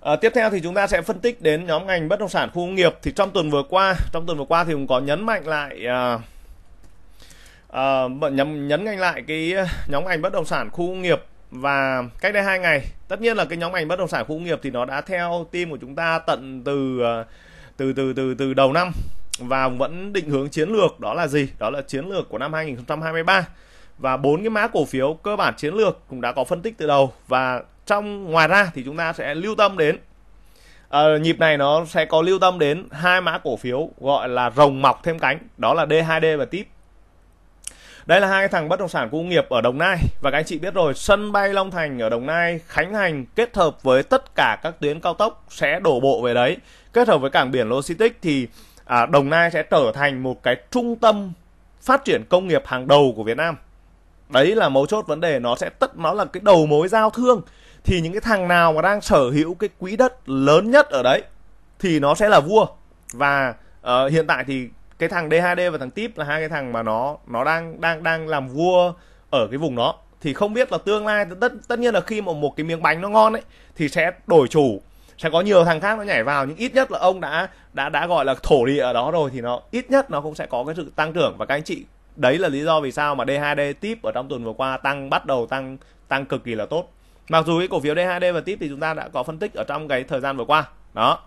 À, tiếp theo thì chúng ta sẽ phân tích đến nhóm ngành bất động sản khu công nghiệp thì trong tuần vừa qua trong tuần vừa qua thì cũng có nhấn mạnh lại à, Ờ, bận nhấn nhấn nhanh lại cái ờ, nhóm ngành bất động sản khu công nghiệp và cách đây hai ngày tất nhiên là cái nhóm ngành bất động sản khu công nghiệp thì nó đã theo team của chúng ta tận từ ờ, từ từ từ từ đầu năm và vẫn định hướng chiến lược đó là gì đó là chiến lược của năm 2023 và bốn cái mã cổ phiếu cơ bản chiến lược cũng đã có phân tích từ đầu và trong ngoài ra thì chúng ta sẽ lưu tâm đến uh, nhịp này nó sẽ có lưu tâm đến hai mã cổ phiếu gọi là rồng mọc thêm cánh đó là D2D và TIP đây là hai cái thằng bất động sản công nghiệp ở đồng nai và các anh chị biết rồi sân bay long thành ở đồng nai khánh thành kết hợp với tất cả các tuyến cao tốc sẽ đổ bộ về đấy kết hợp với cảng biển logistics thì à, đồng nai sẽ trở thành một cái trung tâm phát triển công nghiệp hàng đầu của việt nam đấy là mấu chốt vấn đề nó sẽ tất nó là cái đầu mối giao thương thì những cái thằng nào mà đang sở hữu cái quỹ đất lớn nhất ở đấy thì nó sẽ là vua và uh, hiện tại thì cái thằng DHD và thằng Tip là hai cái thằng mà nó nó đang đang đang làm vua ở cái vùng đó thì không biết là tương lai tất tất nhiên là khi mà một cái miếng bánh nó ngon ấy thì sẽ đổi chủ sẽ có nhiều thằng khác nó nhảy vào nhưng ít nhất là ông đã đã đã gọi là thổ địa ở đó rồi thì nó ít nhất nó cũng sẽ có cái sự tăng trưởng và các anh chị đấy là lý do vì sao mà DHD tip ở trong tuần vừa qua tăng bắt đầu tăng tăng cực kỳ là tốt mặc dù cái cổ phiếu DHD và tip thì chúng ta đã có phân tích ở trong cái thời gian vừa qua đó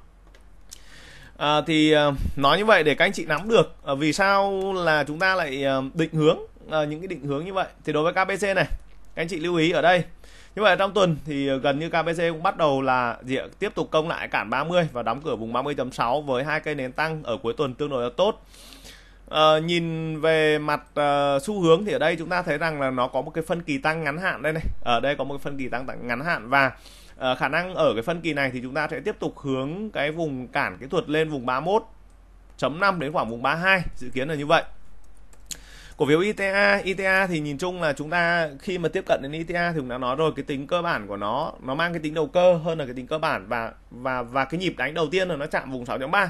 à, thì à, nói như vậy để các anh chị nắm được à, vì sao là chúng ta lại à, định hướng à, những cái định hướng như vậy thì đối với KPC này các anh chị lưu ý ở đây như vậy trong tuần thì gần như KPC cũng bắt đầu là gì tiếp tục công lại cản 30 và đóng cửa vùng 30.6 với hai cây nến tăng ở cuối tuần tương đối là tốt. À, nhìn về mặt à, xu hướng thì ở đây chúng ta thấy rằng là nó có một cái phân kỳ tăng ngắn hạn đây này. Ở đây có một cái phân kỳ tăng, tăng ngắn hạn và à, khả năng ở cái phân kỳ này thì chúng ta sẽ tiếp tục hướng cái vùng cản kỹ thuật lên vùng 31.5 đến khoảng vùng 32 dự kiến là như vậy cổ phiếu ITA ITA thì nhìn chung là chúng ta khi mà tiếp cận đến ITA thì cũng đã nói rồi cái tính cơ bản của nó nó mang cái tính đầu cơ hơn là cái tính cơ bản và và và cái nhịp đánh đầu tiên là nó chạm vùng 6.3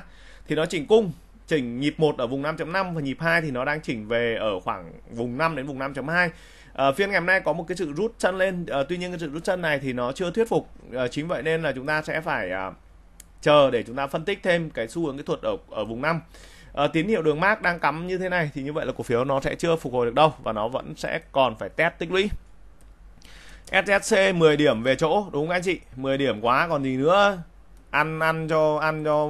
thì nó chỉnh cung chỉnh nhịp 1 ở vùng 5.5 và nhịp 2 thì nó đang chỉnh về ở khoảng vùng 5 đến vùng 5.2 uh, phiên ngày hôm nay có một cái sự rút chân lên uh, tuy nhiên cái sự rút chân này thì nó chưa thuyết phục uh, chính vậy nên là chúng ta sẽ phải uh, chờ để chúng ta phân tích thêm cái xu hướng kỹ thuật ở ở vùng năm à, tín hiệu đường mát đang cắm như thế này thì như vậy là cổ phiếu nó sẽ chưa phục hồi được đâu và nó vẫn sẽ còn phải test tích lũy SSC 10 điểm về chỗ đúng không anh chị 10 điểm quá còn gì nữa ăn ăn cho ăn cho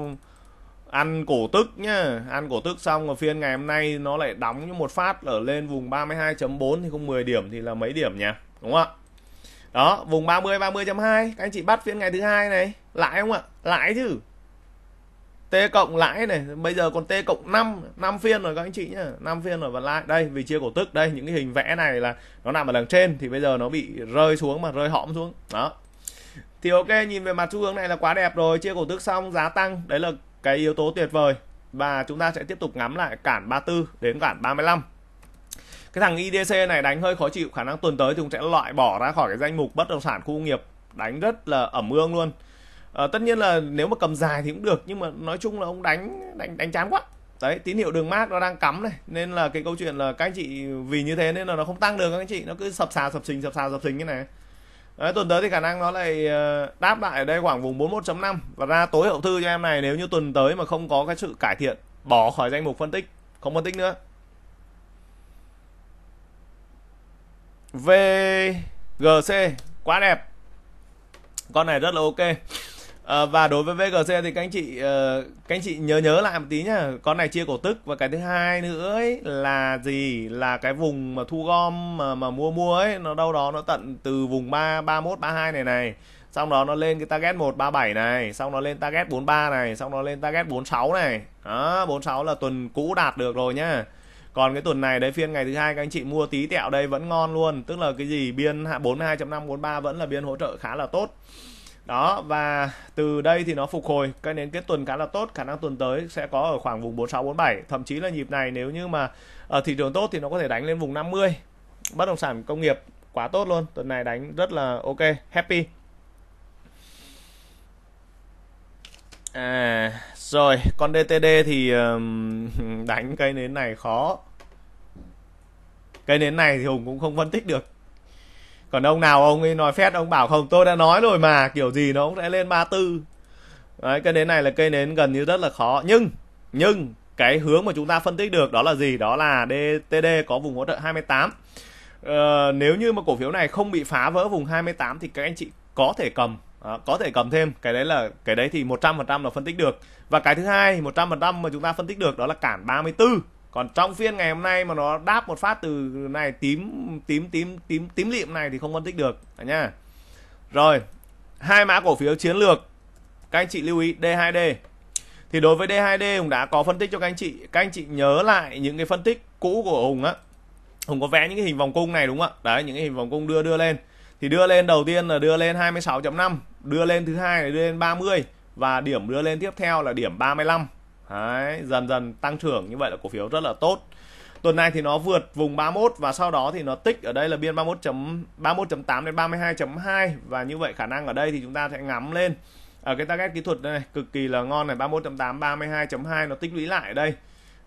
ăn cổ tức nhá ăn cổ tức xong rồi phiên ngày hôm nay nó lại đóng như một phát ở lên vùng 32.4 thì không 10 điểm thì là mấy điểm nhỉ đúng không ạ đó vùng 30 30.2 các anh chị bắt phiên ngày thứ hai này lãi không ạ lãi chứ T cộng lãi này bây giờ còn T cộng 5 5 phiên rồi các anh chị nhá 5 phiên rồi và lãi đây vì chia cổ tức đây những cái hình vẽ này là nó nằm ở đằng trên thì bây giờ nó bị rơi xuống mà rơi hõm xuống đó thì ok nhìn về mặt xu hướng này là quá đẹp rồi chia cổ tức xong giá tăng đấy là cái yếu tố tuyệt vời và chúng ta sẽ tiếp tục ngắm lại cản 34 đến cản 35 cái thằng IDC này đánh hơi khó chịu khả năng tuần tới thì cũng sẽ loại bỏ ra khỏi cái danh mục bất động sản khu công nghiệp đánh rất là ẩm ương luôn à, tất nhiên là nếu mà cầm dài thì cũng được nhưng mà nói chung là ông đánh đánh đánh chán quá đấy tín hiệu đường mát nó đang cắm này nên là cái câu chuyện là các anh chị vì như thế nên là nó không tăng được các anh chị nó cứ sập xà sập sình sập xà sập sình như này Đấy, tuần tới thì khả năng nó lại ờ, đáp lại ở đây khoảng vùng 41.5 và ra tối hậu thư cho em này nếu như tuần tới mà không có cái sự cải thiện bỏ khỏi danh mục phân tích không phân tích nữa VGC quá đẹp con này rất là ok À, và đối với VGC thì các anh chị uh, các anh chị nhớ nhớ lại một tí nhá. Con này chia cổ tức và cái thứ hai nữa ấy là gì? Là cái vùng mà thu gom mà, mà mua mua ấy nó đâu đó nó tận từ vùng 3 31 32 này này. Xong đó nó lên cái target 137 này, xong nó lên target 43 này, xong nó lên target 46 này. Đó, 46 là tuần cũ đạt được rồi nhá. Còn cái tuần này đấy phiên ngày thứ hai các anh chị mua tí tẹo đây vẫn ngon luôn, tức là cái gì biên 42.5 43 vẫn là biên hỗ trợ khá là tốt đó và từ đây thì nó phục hồi cái nến kết tuần khá là tốt khả năng tuần tới sẽ có ở khoảng vùng 4647 thậm chí là nhịp này nếu như mà ở thị trường tốt thì nó có thể đánh lên vùng 50 bất động sản công nghiệp quá tốt luôn tuần này đánh rất là ok happy à rồi con DTD thì đánh cây nến này khó cây nến này thì Hùng cũng không phân tích được còn ông nào ông ấy nói phét ông bảo không tôi đã nói rồi mà kiểu gì nó cũng sẽ lên 34 đấy cái nến này là cây nến gần như rất là khó nhưng nhưng cái hướng mà chúng ta phân tích được đó là gì đó là DTD có vùng hỗ trợ 28 ờ, nếu như mà cổ phiếu này không bị phá vỡ vùng 28 thì các anh chị có thể cầm đó, ờ, có thể cầm thêm cái đấy là cái đấy thì 100% là phân tích được và cái thứ hai 100% mà chúng ta phân tích được đó là cản 34 còn trong phiên ngày hôm nay mà nó đáp một phát từ này tím tím tím tím tím lịm này thì không phân tích được nha rồi hai mã cổ phiếu chiến lược các anh chị lưu ý D2D thì đối với D2D Hùng đã có phân tích cho các anh chị các anh chị nhớ lại những cái phân tích cũ của Hùng á Hùng có vẽ những cái hình vòng cung này đúng không ạ đấy những cái hình vòng cung đưa đưa lên thì đưa lên đầu tiên là đưa lên 26.5 đưa lên thứ hai là đưa lên 30 và điểm đưa lên tiếp theo là điểm 35 Đấy, dần dần tăng trưởng như vậy là cổ phiếu rất là tốt tuần này thì nó vượt vùng 31 và sau đó thì nó tích ở đây là biên 31.31.8 đến 32.2 và như vậy khả năng ở đây thì chúng ta sẽ ngắm lên ở à, cái target kỹ thuật này cực kỳ là ngon này 31.8 32.2 nó tích lũy lại ở đây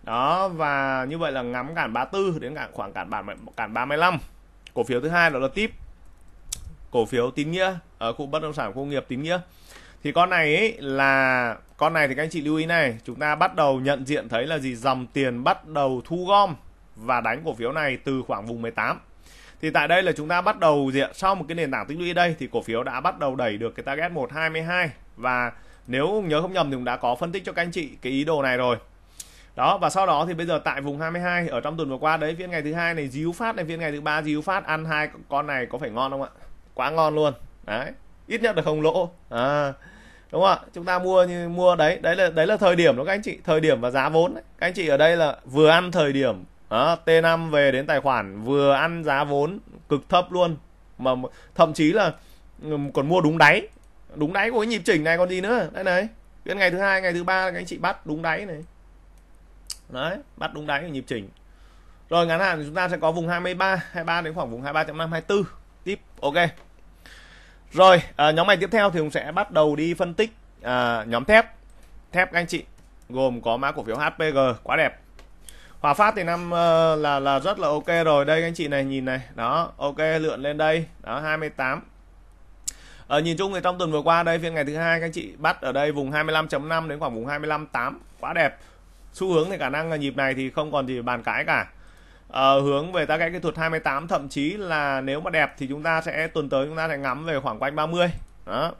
đó và như vậy là ngắm cản 34 đến cản khoảng cản bản cản 35 cổ phiếu thứ hai đó là tip cổ phiếu tín nghĩa ở khu bất động sản công nghiệp tín nghĩa thì con này ấy là con này thì các anh chị lưu ý này chúng ta bắt đầu nhận diện thấy là gì dòng tiền bắt đầu thu gom và đánh cổ phiếu này từ khoảng vùng 18 thì tại đây là chúng ta bắt đầu diện sau một cái nền tảng tích lũy đây thì cổ phiếu đã bắt đầu đẩy được cái target 122 và nếu nhớ không nhầm thì cũng đã có phân tích cho các anh chị cái ý đồ này rồi đó và sau đó thì bây giờ tại vùng 22 ở trong tuần vừa qua đấy phiên ngày thứ hai này díu phát này phiên ngày thứ ba díu phát ăn hai con này có phải ngon không ạ quá ngon luôn đấy ít nhất là không lỗ à đúng không ạ chúng ta mua như mua đấy đấy là đấy là thời điểm đó các anh chị thời điểm và giá vốn đấy. các anh chị ở đây là vừa ăn thời điểm đó, T5 về đến tài khoản vừa ăn giá vốn cực thấp luôn mà thậm chí là ừ, còn mua đúng đáy đúng đáy của cái nhịp chỉnh này còn gì nữa đấy này đến ngày thứ hai ngày thứ ba các anh chị bắt đúng đáy này đấy bắt đúng đáy của nhịp chỉnh rồi ngắn hạn thì chúng ta sẽ có vùng 23 23 đến khoảng vùng 23.5 24 tiếp ok rồi, à, nhóm này tiếp theo thì cũng sẽ bắt đầu đi phân tích à, nhóm thép. Thép các anh chị gồm có mã cổ phiếu HPG quá đẹp. Hòa Phát thì năm à, là là rất là ok rồi. Đây anh chị này nhìn này, đó, ok lượn lên đây, đó 28. À, ờ, nhìn chung thì trong tuần vừa qua đây phiên ngày thứ hai các anh chị bắt ở đây vùng 25.5 đến khoảng vùng 25.8 quá đẹp. Xu hướng thì khả năng là nhịp này thì không còn gì bàn cãi cả uh, hướng về cái kỹ thuật 28 thậm chí là nếu mà đẹp thì chúng ta sẽ tuần tới chúng ta sẽ ngắm về khoảng quanh 30 đó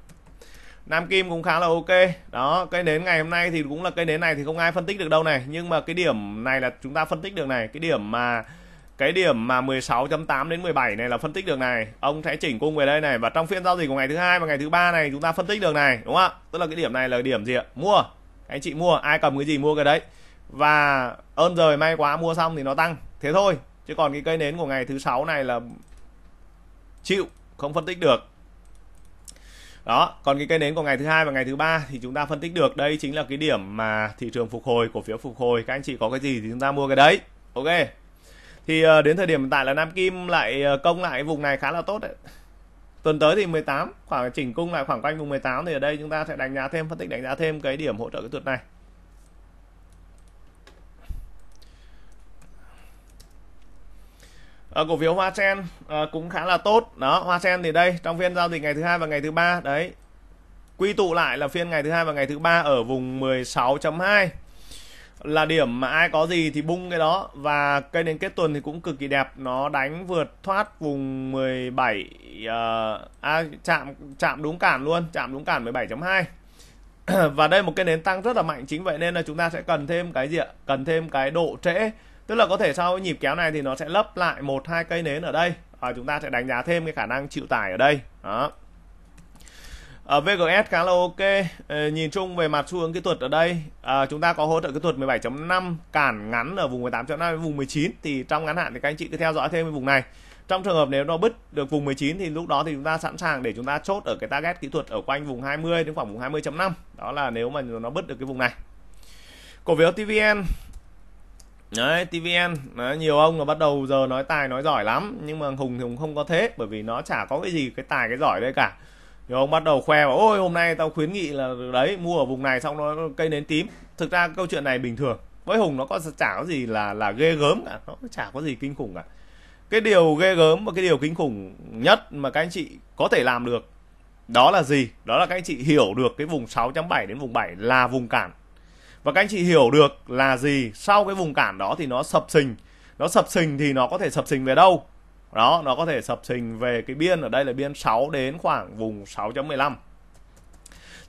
Nam Kim cũng khá là ok đó cây nến ngày hôm nay thì cũng là cây nến này thì không ai phân tích được đâu này nhưng mà cái điểm này là chúng ta phân tích được này cái điểm mà cái điểm mà 16.8 đến 17 này là phân tích được này ông sẽ chỉnh cung về đây này và trong phiên giao dịch của ngày thứ hai và ngày thứ ba này chúng ta phân tích được này đúng không ạ tức là cái điểm này là điểm gì ạ mua anh chị mua ai cầm cái gì mua cái đấy và ơn rời may quá mua xong thì nó tăng thế thôi chứ còn cái cây nến của ngày thứ sáu này là chịu không phân tích được đó còn cái cây nến của ngày thứ hai và ngày thứ ba thì chúng ta phân tích được đây chính là cái điểm mà thị trường phục hồi cổ phiếu phục hồi các anh chị có cái gì thì chúng ta mua cái đấy ok thì ờ, đến thời điểm hiện tại là Nam Kim lại ờ, công lại vùng này khá là tốt đấy tuần tới thì 18 khoảng chỉnh cung lại khoảng quanh vùng 18 thì ở đây chúng ta sẽ đánh giá thêm phân tích đánh giá thêm cái điểm hỗ trợ kỹ thuật này Ờ, cổ phiếu Hoa Sen ờ, cũng khá là tốt đó Hoa Sen thì đây trong phiên giao dịch ngày thứ hai và ngày thứ ba đấy quy tụ lại là phiên ngày thứ hai và ngày thứ ba ở vùng 16.2 là điểm mà ai có gì thì bung cái đó và cây đến kết tuần thì cũng cực kỳ đẹp nó đánh vượt thoát vùng 17 uh, ờ, à, chạm chạm đúng cản luôn chạm đúng cản 17.2 và đây một cái nến tăng rất là mạnh chính vậy nên là chúng ta sẽ cần thêm cái gì ạ cần thêm cái độ trễ tức là có thể sau nhịp kéo này thì nó sẽ lấp lại một hai cây nến ở đây và chúng ta sẽ đánh giá thêm cái khả năng chịu tải ở đây đó ở ờ, VGS khá là ok ờ, nhìn chung về mặt xu hướng kỹ thuật ở đây ờ, chúng ta có hỗ trợ kỹ thuật 17.5 cản ngắn ở vùng 18.5 vùng 19 thì trong ngắn hạn thì các anh chị cứ theo dõi thêm cái vùng này trong trường hợp nếu nó bứt được vùng 19 thì lúc đó thì chúng ta sẵn sàng để chúng ta chốt ở cái target kỹ thuật ở quanh vùng 20 đến khoảng vùng 20.5 đó là nếu mà nó bứt được cái vùng này cổ phiếu TVN Đấy, TVN, Đấy, nhiều ông là bắt đầu giờ nói tài nói giỏi lắm Nhưng mà Hùng thì Hùng không có thế Bởi vì nó chả có cái gì cái tài cái giỏi đây cả Nhiều ông bắt đầu khoe bảo Ôi hôm nay tao khuyến nghị là đấy mua ở vùng này xong nó cây nến tím Thực ra câu chuyện này bình thường Với Hùng nó có chả có gì là là ghê gớm cả Nó chả có gì kinh khủng cả Cái điều ghê gớm và cái điều kinh khủng nhất mà các anh chị có thể làm được Đó là gì? Đó là các anh chị hiểu được cái vùng 6.7 đến vùng 7 là vùng cản và các anh chị hiểu được là gì sau cái vùng cản đó thì nó sập sình nó sập sình thì nó có thể sập sình về đâu đó nó có thể sập sình về cái biên ở đây là biên 6 đến khoảng vùng 6.15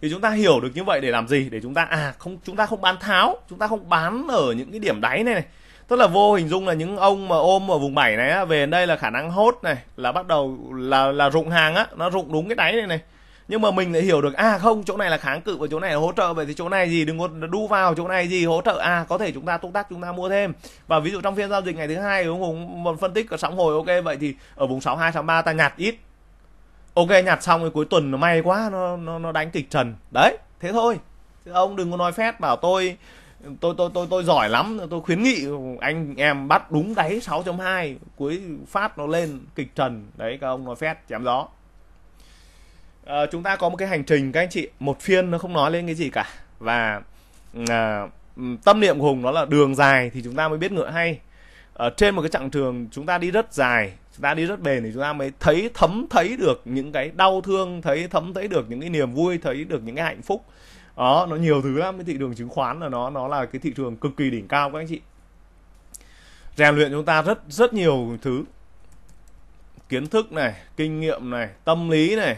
thì chúng ta hiểu được như vậy để làm gì để chúng ta à không chúng ta không bán tháo chúng ta không bán ở những cái điểm đáy này này tức là vô hình dung là những ông mà ôm ở vùng 7 này á, về đây là khả năng hốt này là bắt đầu là là rụng hàng á nó rụng đúng cái đáy này này nhưng mà mình lại hiểu được à không chỗ này là kháng cự và chỗ này là hỗ trợ vậy thì chỗ này gì đừng có đu vào chỗ này gì hỗ trợ à có thể chúng ta tương tác chúng ta mua thêm và ví dụ trong phiên giao dịch ngày thứ hai ông hùng một phân tích có sóng hồi ok vậy thì ở vùng sáu hai sáu ba ta nhặt ít ok nhặt xong thì cuối tuần nó may quá nó nó, nó đánh kịch trần đấy thế thôi Chứ ông đừng có nói phép bảo tôi tôi tôi tôi tôi giỏi lắm tôi khuyến nghị anh em bắt đúng đáy 6.2 cuối phát nó lên kịch trần đấy các ông nói phép chém gió uh, chúng ta có một cái hành trình các anh chị một phiên nó không nói lên cái gì cả và uh, tâm niệm của hùng nó là đường dài thì chúng ta mới biết ngựa hay ở ờ, trên một cái chặng trường chúng ta đi rất dài chúng ta đi rất bền thì chúng ta mới thấy thấm thấy được những cái đau thương thấy thấm thấy được những cái niềm vui thấy được những cái hạnh phúc đó nó nhiều thứ lắm cái thị trường chứng khoán là nó nó là cái thị trường cực kỳ đỉnh cao các anh chị rèn luyện chúng ta rất rất nhiều thứ kiến thức này kinh nghiệm này tâm lý này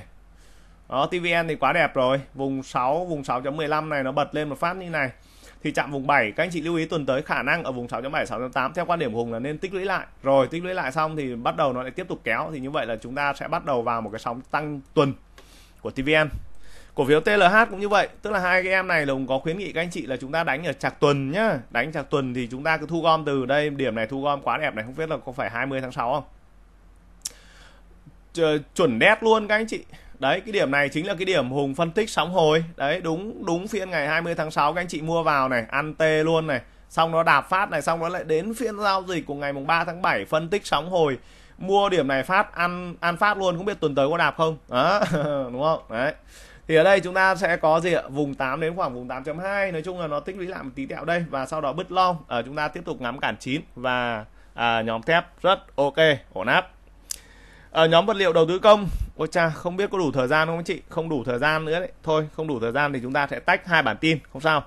đó TVN thì quá đẹp rồi vùng 6 vùng 6.15 này nó bật lên một phát như này thì chạm vùng 7 các anh chị lưu ý tuần tới khả năng ở vùng 6.7 6.8 theo quan điểm Hùng là nên tích lũy lại rồi tích lũy lại xong thì bắt đầu nó lại tiếp tục kéo thì như vậy là chúng ta sẽ bắt đầu vào một cái sóng tăng tuần của TVN cổ phiếu TLH cũng như vậy tức là hai cái em này là Hùng có khuyến nghị các anh chị là chúng ta đánh ở chạc tuần nhá đánh chạc tuần thì chúng ta cứ thu gom từ đây điểm này thu gom quá đẹp này không biết là có phải 20 tháng 6 không chuẩn đét luôn các anh chị Đấy, cái điểm này chính là cái điểm Hùng phân tích sóng hồi. Đấy, đúng đúng phiên ngày 20 tháng 6 các anh chị mua vào này, ăn tê luôn này. Xong nó đạp phát này, xong nó lại đến phiên giao dịch của ngày mùng 3 tháng 7 phân tích sóng hồi. Mua điểm này phát ăn ăn phát luôn, không biết tuần tới có đạp không. Đó, đúng không? Đấy. Thì ở đây chúng ta sẽ có gì ạ? Vùng 8 đến khoảng vùng 8.2, nói chung là nó tích lũy lại một tí tẹo đây và sau đó bứt long. Ở ờ, à, chúng ta tiếp tục ngắm cản 9 và à, nhóm thép rất ok, ổn áp. Ở ờ, nhóm vật liệu đầu tư công Ôi cha, không biết có đủ thời gian không chị? Không đủ thời gian nữa đấy. Thôi, không đủ thời gian thì chúng ta sẽ tách hai bản tin, không sao.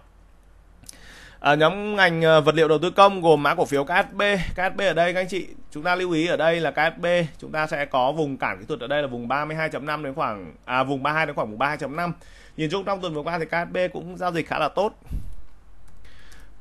ở à, nhóm ngành ờ, vật liệu đầu tư công gồm mã cổ phiếu KSB. KSB ở đây các anh chị, chúng ta lưu ý ở đây là KSB, chúng ta sẽ có vùng cản kỹ thuật ở đây là vùng 32.5 đến khoảng à vùng 32 đến khoảng vùng 32.5. Nhìn chung trong tuần vừa qua thì KSB cũng giao dịch khá là tốt.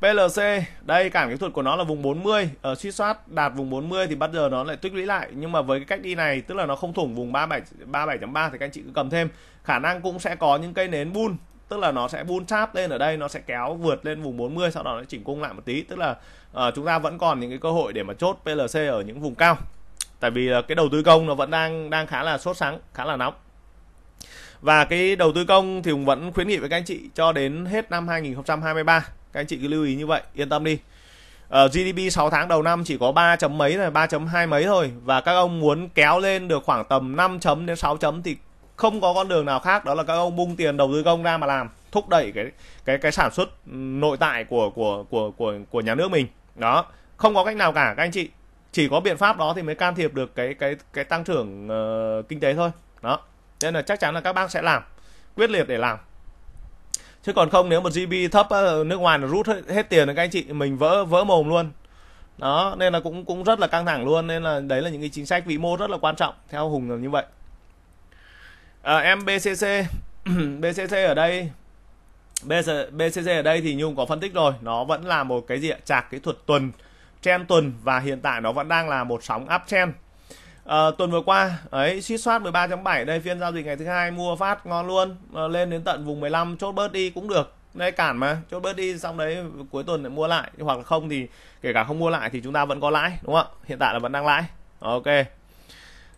PLC đây cảm kỹ thuật của nó là vùng 40 ở ờ, suy soát đạt vùng 40 thì bắt giờ nó lại tích lũy lại nhưng mà với cái cách đi này tức là nó không thủng vùng 37 37.3 thì các anh chị cứ cầm thêm khả năng cũng sẽ có những cây nến bull tức là nó sẽ bull chap lên ở đây nó sẽ kéo vượt lên vùng 40 sau đó nó chỉnh cung lại một tí tức là uh, chúng ta vẫn còn những cái cơ hội để mà chốt PLC ở những vùng cao tại vì uh, cái đầu tư công nó vẫn đang đang khá là sốt sáng khá là nóng và cái đầu tư công thì cũng vẫn khuyến nghị với các anh chị cho đến hết năm 2023 các anh chị cứ lưu ý như vậy yên tâm đi ở ờ, GDP 6 tháng đầu năm chỉ có 3 chấm mấy này 3 chấm hai mấy thôi và các ông muốn kéo lên được khoảng tầm 5 chấm đến 6 chấm thì không có con đường nào khác đó là các ông bung tiền đầu tư công ra mà làm thúc đẩy cái cái cái sản xuất nội tại của của của của của nhà nước mình đó không có cách nào cả các anh chị chỉ có biện pháp đó thì mới can thiệp được cái cái cái tăng trưởng uh, kinh tế thôi đó nên là chắc chắn là các bác sẽ làm quyết liệt để làm chứ còn không nếu một GB thấp nước ngoài rút hết, hết tiền rồi các anh chị mình vỡ vỡ mồm luôn đó nên là cũng cũng rất là căng thẳng luôn nên là đấy là những cái chính sách vĩ mô rất là quan trọng theo Hùng là như vậy à, em BCC BCC ở đây BCC ở đây thì Nhung có phân tích rồi nó vẫn là một cái gì ạ chạc kỹ thuật tuần trend tuần và hiện tại nó vẫn đang là một sóng uptrend à, tuần vừa qua ấy suýt soát 13.7 đây phiên giao dịch ngày thứ hai mua phát ngon luôn à, lên đến tận vùng 15 chốt bớt đi cũng được đây cản mà chốt bớt đi xong đấy cuối tuần lại mua lại hoặc là không thì kể cả không mua lại thì chúng ta vẫn có lãi đúng không ạ hiện tại là vẫn đang lãi ok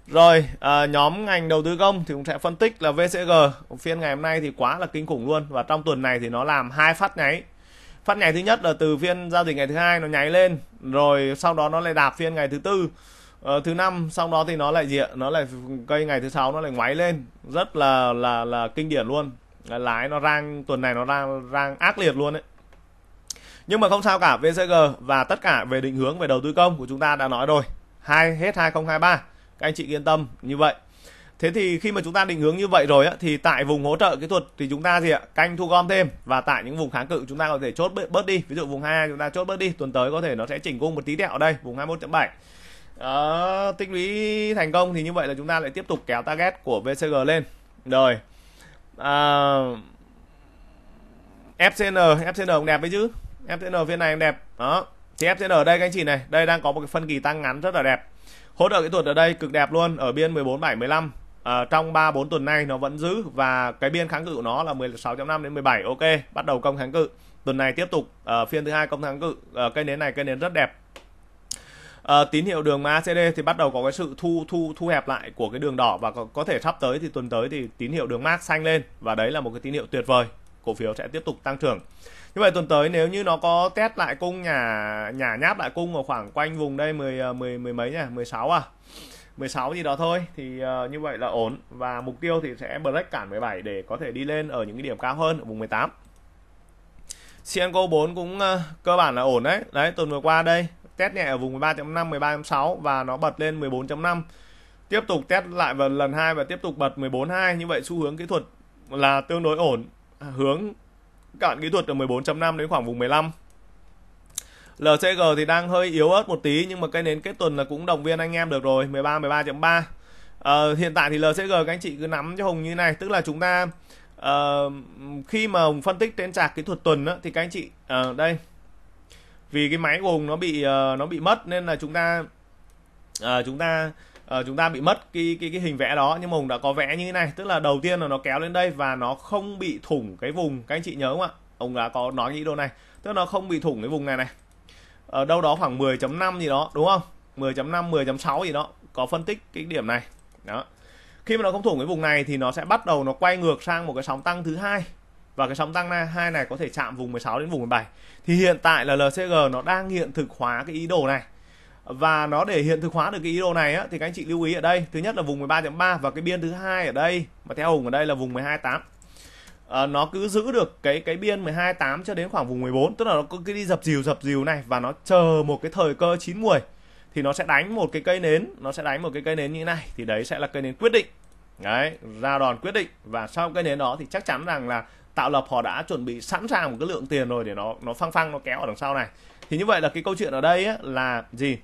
rồi à, nhóm ngành đầu tư công thì cũng sẽ phân tích là VCG phiên ngày hôm nay thì quá là kinh khủng luôn và trong tuần này thì nó làm hai phát nháy phát nhảy thứ nhất là từ phiên giao dịch ngày thứ hai nó nháy lên rồi sau đó nó lại đạp phiên ngày thứ tư Ờ, thứ năm xong đó thì nó lại gì ạ nó lại cây ngày thứ sáu nó lại ngoáy lên rất là là là kinh điển luôn lái nó rang tuần này nó rang rang ác liệt luôn đấy nhưng mà không sao cả VCG và tất cả về định hướng về đầu tư công của chúng ta đã nói rồi hai hết 2023 các anh chị yên tâm như vậy thế thì khi mà chúng ta định hướng như vậy rồi á, thì tại vùng hỗ trợ kỹ thuật thì chúng ta gì ạ canh thu gom thêm và tại những vùng kháng cự chúng ta có thể chốt bớt đi ví dụ vùng 2 chúng ta chốt bớt đi tuần tới có thể nó sẽ chỉnh cung một tí tẹo ở đây vùng 21.7 đó, tích lũy thành công thì như vậy là chúng ta lại tiếp tục kéo target của VCG lên rồi à, FCN FCN cũng đẹp đấy chứ FCN phiên này cũng đẹp đó thì FCN ở đây các anh chị này đây đang có một cái phân kỳ tăng ngắn rất là đẹp hỗ trợ kỹ thuật ở đây cực đẹp luôn ở biên 1475 à, trong 3 4 tuần nay nó vẫn giữ và cái biên kháng cự của nó là 16.5 đến 17 ok bắt đầu công kháng cự tuần này tiếp tục uh, phiên thứ hai công kháng cự uh, cây nến này cây nến rất đẹp Ờ, tín hiệu đường MACD thì bắt đầu có cái sự thu thu thu hẹp lại của cái đường đỏ và có, có thể sắp tới thì tuần tới thì tín hiệu đường MAC xanh lên và đấy là một cái tín hiệu tuyệt vời cổ phiếu sẽ tiếp tục tăng trưởng như vậy tuần tới nếu như nó có test lại cung nhà nhà nháp lại cung ở khoảng quanh vùng đây mười ờ, mười mười mấy nhỉ 16 à 16 gì đó thôi thì uh, như vậy là ổn và mục tiêu thì sẽ break cản 17 để có thể đi lên ở những cái điểm cao hơn ở vùng 18 Cienco 4 cũng uh, cơ bản là ổn đấy đấy tuần vừa qua đây test nhẹ ở vùng 13.5 13.6 và nó bật lên 14.5 tiếp tục test lại vào lần hai và tiếp tục bật 14.2 như vậy xu hướng kỹ thuật là tương đối ổn hướng cạn kỹ thuật từ 14.5 đến khoảng vùng 15 LCG thì đang hơi yếu ớt một tí nhưng mà cây nến kết tuần là cũng động viên anh em được rồi 13 13.3 uh, hiện tại thì LCG các anh chị cứ nắm cho Hùng như này tức là chúng ta uh, khi mà Hùng phân tích trên trạc kỹ thuật tuần đó, thì các anh chị uh, đây vì cái máy của hùng nó bị uh, nó bị mất nên là chúng ta uh, chúng ta uh, chúng ta bị mất cái cái cái hình vẽ đó nhưng mà hùng đã có vẽ như thế này tức là đầu tiên là nó kéo lên đây và nó không bị thủng cái vùng các anh chị nhớ không ạ ông đã có nói cái đồ này tức là nó không bị thủng cái vùng này này ở đâu đó khoảng 10.5 gì đó đúng không 10.5 10.6 gì đó có phân tích cái điểm này đó khi mà nó không thủng cái vùng này thì nó sẽ bắt đầu nó quay ngược sang một cái sóng tăng thứ hai và cái sóng tăng này hai này có thể chạm vùng 16 đến vùng 17 thì hiện tại là LCG nó đang hiện thực hóa cái ý đồ này và nó để hiện thực hóa được cái ý đồ này á, thì các anh chị lưu ý ở đây thứ nhất là vùng 13.3 và cái biên thứ hai ở đây mà theo hùng ở đây là vùng 12.8 à, ờ, nó cứ giữ được cái cái biên 12.8 cho đến khoảng vùng 14 tức là nó cứ đi dập dìu dập dìu này và nó chờ một cái thời cơ chín muồi thì nó sẽ đánh một cái cây nến nó sẽ đánh một cái cây nến như thế này thì đấy sẽ là cây nến quyết định đấy ra đòn quyết định và sau cây nến đó thì chắc chắn rằng là tạo lập họ đã chuẩn bị sẵn sàng một cái lượng tiền rồi để nó nó phăng phăng nó kéo ở đằng sau này thì như vậy là cái câu chuyện ở đây ấy, là gì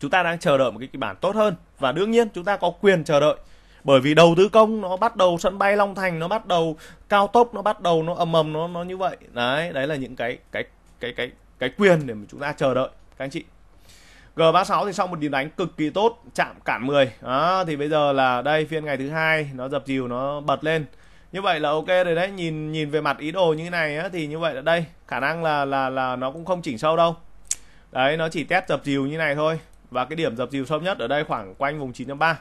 chúng ta đang chờ đợi một cái kịch bản tốt hơn và đương nhiên chúng ta có quyền chờ đợi bởi vì đầu tư công nó bắt đầu sân bay Long Thành nó bắt đầu cao tốc nó bắt đầu nó ầm ầm nó nó như vậy đấy đấy là những cái cái cái cái cái quyền để mà chúng ta chờ đợi các anh chị G36 thì sau một điểm đánh cực kỳ tốt chạm cản 10 đó, thì bây giờ là đây phiên ngày thứ hai nó dập dìu nó bật lên như vậy là ok rồi đấy nhìn nhìn về mặt ý đồ như thế này á, thì như vậy là đây khả năng là là là nó cũng không chỉnh sâu đâu đấy nó chỉ test dập dìu như này thôi và cái điểm dập dìu sâu nhất ở đây khoảng quanh vùng 9.3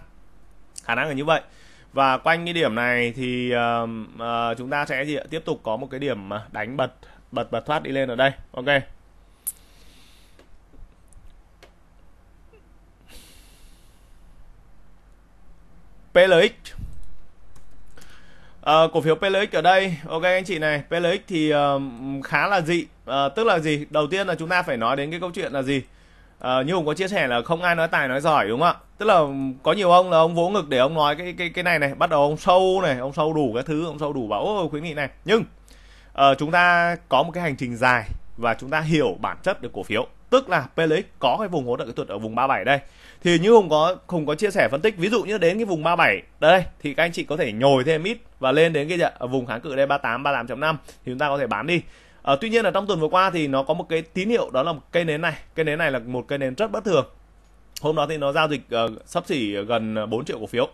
khả năng là như vậy và quanh cái điểm này thì uh, uh, chúng ta sẽ gì, tiếp tục có một cái điểm ờ, đánh bật bật bật thoát đi lên ở đây ok PLX À, cổ phiếu PLX ở đây, ok anh chị này, PLX thì uh, khá là dị, uh, tức là gì? Đầu tiên là chúng ta phải nói đến cái câu chuyện là gì? Uh, như hùng có chia sẻ là không ai nói tài nói giỏi đúng không ạ? Tức là có nhiều ông là ông vỗ ngực để ông nói cái cái cái này này, bắt đầu ông sâu này, ông sâu đủ các thứ, ông sâu đủ bảo ôi khuyến nghị này. Nhưng uh, chúng ta có một cái hành trình dài và chúng ta hiểu bản chất được cổ phiếu, tức là PLX có cái vùng hỗ trợ kỹ thuật ở vùng 37 đây thì như hùng có hùng có chia sẻ phân tích ví dụ như đến cái vùng 37 đây thì các anh chị có thể nhồi thêm ít và lên đến cái ở vùng kháng cự đây 38 38.5 thì chúng ta có thể bán đi à, tuy nhiên là trong tuần vừa qua thì nó có một cái tín hiệu đó là một cây nến này cây nến này là một cây nến rất bất thường hôm đó thì nó giao dịch uh, ờ, sắp xỉ gần 4 triệu cổ phiếu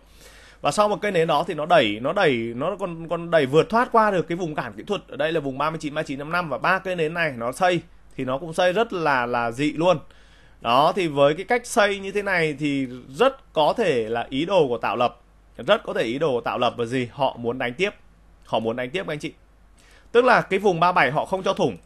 và sau một cây nến đó thì nó đẩy nó đẩy nó còn còn đẩy vượt thoát qua được cái vùng cản kỹ thuật ở đây là vùng 39 39.5 và ba cây nến này nó xây thì nó cũng xây rất là là dị luôn đó thì với cái cách xây như thế này thì rất có thể là ý đồ của tạo lập rất có thể ý đồ của tạo lập là gì họ muốn đánh tiếp họ muốn đánh tiếp các anh chị tức là cái vùng 37 họ không cho thủng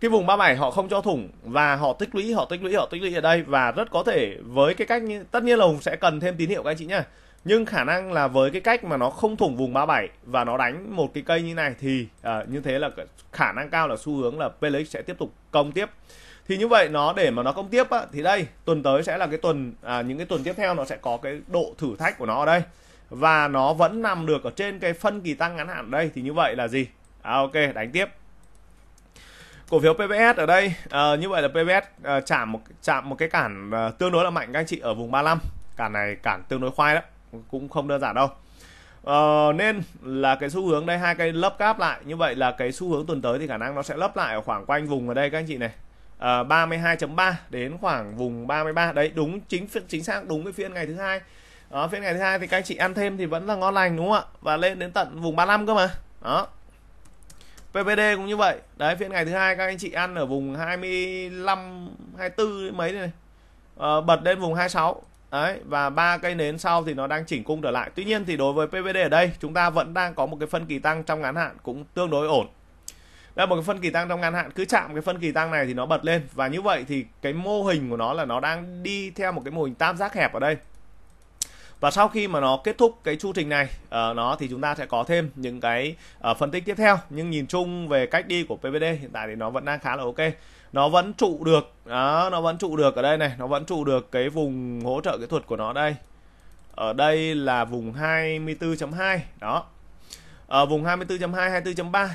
cái vùng 37 họ không cho thủng và họ tích lũy họ tích lũy họ tích lũy ở đây và rất có thể với cái cách như tất nhiên là hùng sẽ cần thêm tín hiệu các anh chị nhá nhưng khả năng là với cái cách mà nó không thủng vùng 37 và nó đánh một cái cây như này thì à, như thế là khả năng cao là xu hướng là PLX sẽ tiếp tục công tiếp thì như vậy nó để mà nó công tiếp á, thì đây tuần tới sẽ là cái tuần à, những cái tuần tiếp theo nó sẽ có cái độ thử thách của nó ở đây và nó vẫn nằm được ở trên cái phân kỳ tăng ngắn hạn đây thì như vậy là gì à, ok đánh tiếp cổ phiếu pbs ở đây à, như vậy là pbs à, ờ, chạm một chạm một cái cản à, tương đối là mạnh các anh chị ở vùng 35 cản này cản tương đối khoai đó cũng không đơn giản đâu à, nên là cái xu hướng đây hai cây lấp cáp lại như vậy là cái xu hướng tuần tới thì khả năng nó sẽ lấp lại ở khoảng quanh vùng ở đây các anh chị này uh, ờ, 32.3 đến khoảng vùng 33 đấy đúng chính chính xác đúng với phiên ngày thứ hai đó, phiên ngày thứ hai thì các anh chị ăn thêm thì vẫn là ngon lành đúng không ạ và lên đến tận vùng 35 cơ mà đó PPD cũng như vậy đấy phiên ngày thứ hai các anh chị ăn ở vùng 25 24 mấy này à, bật lên vùng 26 đấy và ba cây nến sau thì nó đang chỉnh cung trở lại tuy nhiên thì đối với PVD ở đây chúng ta vẫn đang có một cái phân kỳ tăng trong ngắn hạn cũng tương đối ổn đây một cái phân kỳ tăng trong ngắn hạn cứ chạm cái phân kỳ tăng này thì nó bật lên và như vậy thì cái mô hình của nó là nó đang đi theo một cái mô hình tam giác hẹp ở đây và sau khi mà nó kết thúc cái chu trình này uh, nó thì chúng ta sẽ có thêm những cái uh, phân tích tiếp theo nhưng nhìn chung về cách đi của PVD hiện tại thì nó vẫn đang khá là ok nó vẫn trụ được đó, nó vẫn trụ được ở đây này nó vẫn trụ được cái vùng hỗ trợ kỹ thuật của nó đây ở đây là vùng 24.2 đó ở ờ, vùng 24.2 24.3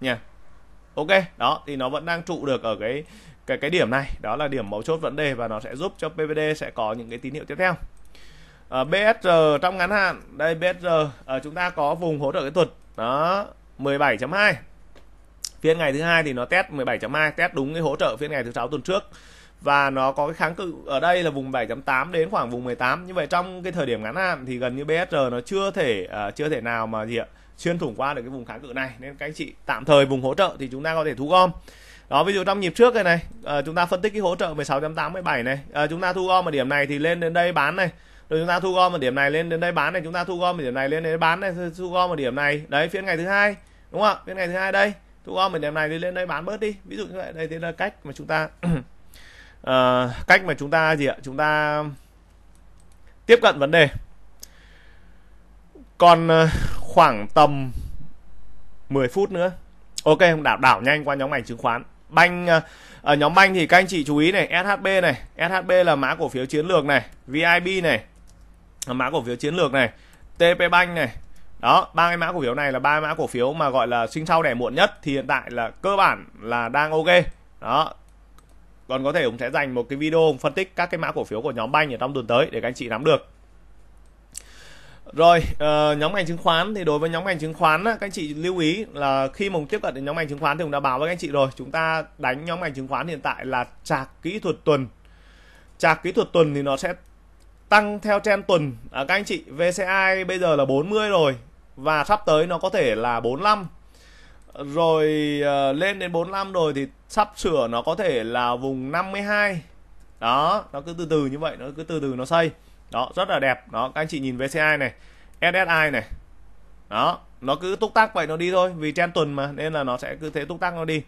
nha ok đó thì nó vẫn đang trụ được ở cái cái cái điểm này đó là điểm mấu chốt vấn đề và nó sẽ giúp cho PVD sẽ có những cái tín hiệu tiếp theo à, ờ, BSR trong ngắn hạn đây BSR à, ờ, chúng ta có vùng hỗ trợ kỹ thuật đó 17.2 phiên ngày thứ hai thì nó test 17.2 test đúng cái hỗ trợ phiên ngày thứ sáu tuần trước và nó có cái kháng cự ở đây là vùng 7.8 đến khoảng vùng 18 như vậy trong cái thời điểm ngắn hạn thì gần như BSR nó chưa thể uh, chưa thể nào mà gì ạ xuyên thủng qua được cái vùng kháng cự này nên các anh chị tạm thời vùng hỗ trợ thì chúng ta có thể thu gom đó ví dụ trong nhịp trước này này ờ, chúng ta phân tích cái hỗ trợ 16.87 này ờ, chúng ta thu gom ở điểm này thì lên đến đây bán này rồi chúng ta thu gom ở điểm này lên đến đây bán này chúng ta thu gom ở điểm này lên đến đây bán này thu gom ở điểm này đấy phiên ngày thứ hai đúng không phiên ngày thứ hai đây thu gom ở điểm này thì lên đây bán bớt đi ví dụ như vậy đây thì là cách mà chúng ta uh, cách mà chúng ta gì ạ chúng ta tiếp cận vấn đề còn uh, khoảng tầm 10 phút nữa ok không đảo đảo nhanh qua nhóm ngành chứng khoán banh ở à, à, nhóm banh thì các anh chị chú ý này shb này shb là mã cổ phiếu chiến lược này vib này là mã cổ phiếu chiến lược này tp banh này đó ba cái mã cổ phiếu này là ba mã cổ phiếu mà gọi là sinh sau đẻ muộn nhất thì hiện tại là cơ bản là đang ok đó còn có thể cũng sẽ dành một cái video phân tích các cái mã cổ phiếu của nhóm banh ở trong tuần tới để các anh chị nắm được rồi, uh, nhóm ngành chứng khoán thì đối với nhóm ngành chứng khoán các anh chị lưu ý là khi mình tiếp cận đến nhóm ngành chứng khoán thì cũng đã báo với các anh chị rồi, chúng ta đánh nhóm ngành chứng khoán hiện tại là trạc kỹ thuật tuần. trạc kỹ thuật tuần thì nó sẽ tăng theo trend tuần. À, các anh chị VCI bây giờ là 40 rồi và sắp tới nó có thể là 45. Rồi uh, lên đến 45 rồi thì sắp sửa nó có thể là vùng 52. Đó, nó cứ từ từ như vậy, nó cứ từ từ nó xây đó rất là đẹp đó các anh chị nhìn VCI này SSI này đó nó cứ túc tắc vậy nó đi thôi vì trên tuần mà nên là nó sẽ cứ thế túc tắc nó đi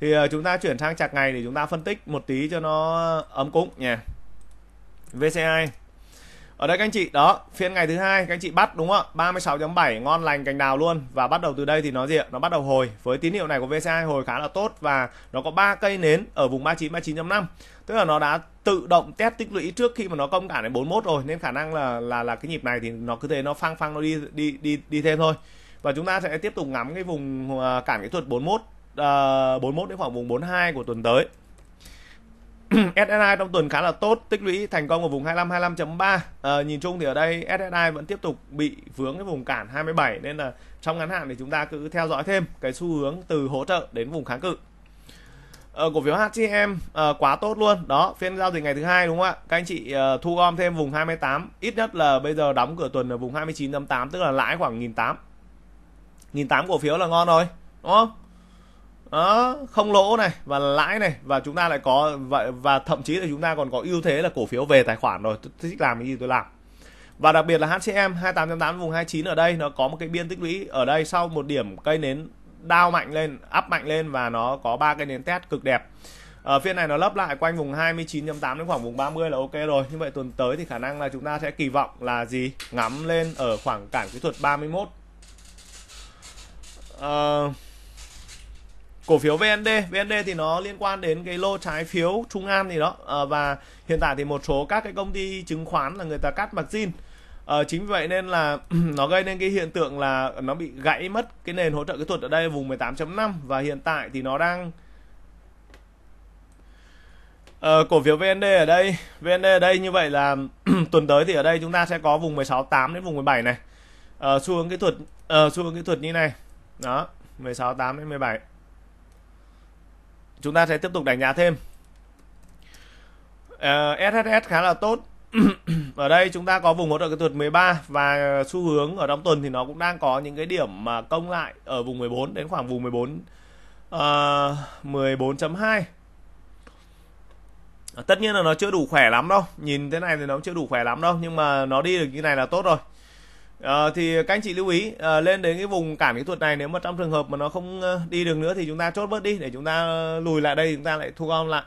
thì ờ, chúng ta chuyển sang chặt ngày để chúng ta phân tích một tí cho nó ấm cúng nha VCI ở đây các anh chị đó phiên ngày thứ hai các anh chị bắt đúng không ạ 36.7 ngon lành cành đào luôn và bắt đầu từ đây thì nó gì ạ nó bắt đầu hồi với tín hiệu này của VCI hồi khá là tốt và nó có ba cây nến ở vùng 39 39.5 tức là nó đã tự động test tích lũy trước khi mà nó công cản đến 41 rồi nên khả năng là là là cái nhịp này thì nó cứ thế nó phăng phăng nó đi đi đi đi thêm thôi và chúng ta sẽ tiếp tục ngắm cái vùng à, cản kỹ thuật 41 uh, 41 đến khoảng vùng 42 của tuần tới SSI trong tuần khá là tốt, tích lũy thành công ở vùng 25 25.3. À, nhìn chung thì ở đây SSI vẫn tiếp tục bị vướng cái vùng cản 27 nên là trong ngắn hạn thì chúng ta cứ theo dõi thêm cái xu hướng từ hỗ trợ đến vùng kháng cự. Ờ, cổ phiếu HCM uh, ờ, quá tốt luôn đó phiên giao dịch ngày thứ hai đúng không ạ các anh chị uh, thu gom thêm vùng 28 ít nhất là bây giờ đóng cửa tuần ở vùng 29.8 tức là lãi khoảng 1.800 1.800 cổ phiếu là ngon rồi đúng không đó không lỗ này và lãi này và chúng ta lại có vậy và thậm chí là chúng ta còn có ưu thế là cổ phiếu về tài khoản rồi tôi thích làm cái gì tôi làm và đặc biệt là HCM 28.8 vùng 29 ở đây nó có một cái biên tích lũy ở đây sau một điểm cây nến đao mạnh lên áp mạnh lên và nó có ba cái nến test cực đẹp ở ờ, phiên này nó lấp lại quanh vùng 29.8 đến khoảng vùng 30 là ok rồi như vậy tuần tới thì khả năng là chúng ta sẽ kỳ vọng là gì ngắm lên ở khoảng cản kỹ thuật 31 uh, ờ, cổ phiếu VND VND thì nó liên quan đến cái lô trái phiếu Trung An gì đó à, và hiện tại thì một số các cái công ty chứng khoán là người ta cắt margin Ờ, chính vì vậy nên là nó gây nên cái hiện tượng là nó bị gãy mất cái nền hỗ trợ kỹ thuật ở đây vùng 18.5 và hiện tại thì nó đang ờ, cổ phiếu VND ở đây VND ở đây như vậy là tuần tới thì ở đây chúng ta sẽ có vùng 16.8 đến vùng 17 này ờ, xu hướng kỹ thuật ờ, xu hướng kỹ thuật như này đó 16.8 đến 17 chúng ta sẽ tiếp tục đánh giá thêm Uh, ờ, SSS khá là tốt ở đây chúng ta có vùng hỗ trợ kỹ thuật 13 và xu hướng ở trong tuần thì nó cũng đang có những cái điểm mà công lại ở vùng 14 đến khoảng vùng 14 uh, 14.2 tất nhiên là nó chưa đủ khỏe lắm đâu nhìn thế này thì nó chưa đủ khỏe lắm đâu nhưng mà nó đi được như này là tốt rồi à, thì các anh chị lưu ý à, lên đến cái vùng cản kỹ thuật này nếu mà trong trường hợp mà nó không ờ, đi được nữa thì chúng ta chốt bớt đi để chúng ta lùi lại đây chúng ta lại thu gom lại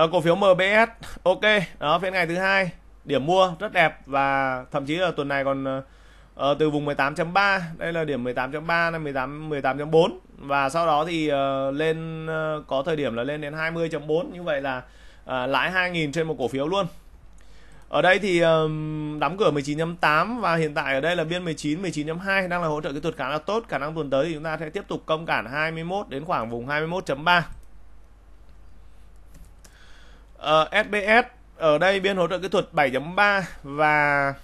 à, cổ phiếu MBS ok đó phiên ngày thứ hai điểm mua rất đẹp và thậm chí là tuần này còn uh, từ vùng 18.3 đây là điểm 18.3 lên 18 18.4 và sau đó thì uh, lên uh, có thời điểm là lên đến 20.4 như vậy là uh, lãi 2.000 trên một cổ phiếu luôn ở đây thì um, đóng cửa 19.8 và hiện tại ở đây là biên 19 19.2 đang là hỗ trợ kỹ thuật khá là tốt khả năng tuần tới thì chúng ta sẽ tiếp tục công cản 21 đến khoảng vùng 21.3 uh, ờ, SBS ở đây biên hỗ trợ kỹ thuật 7.3 và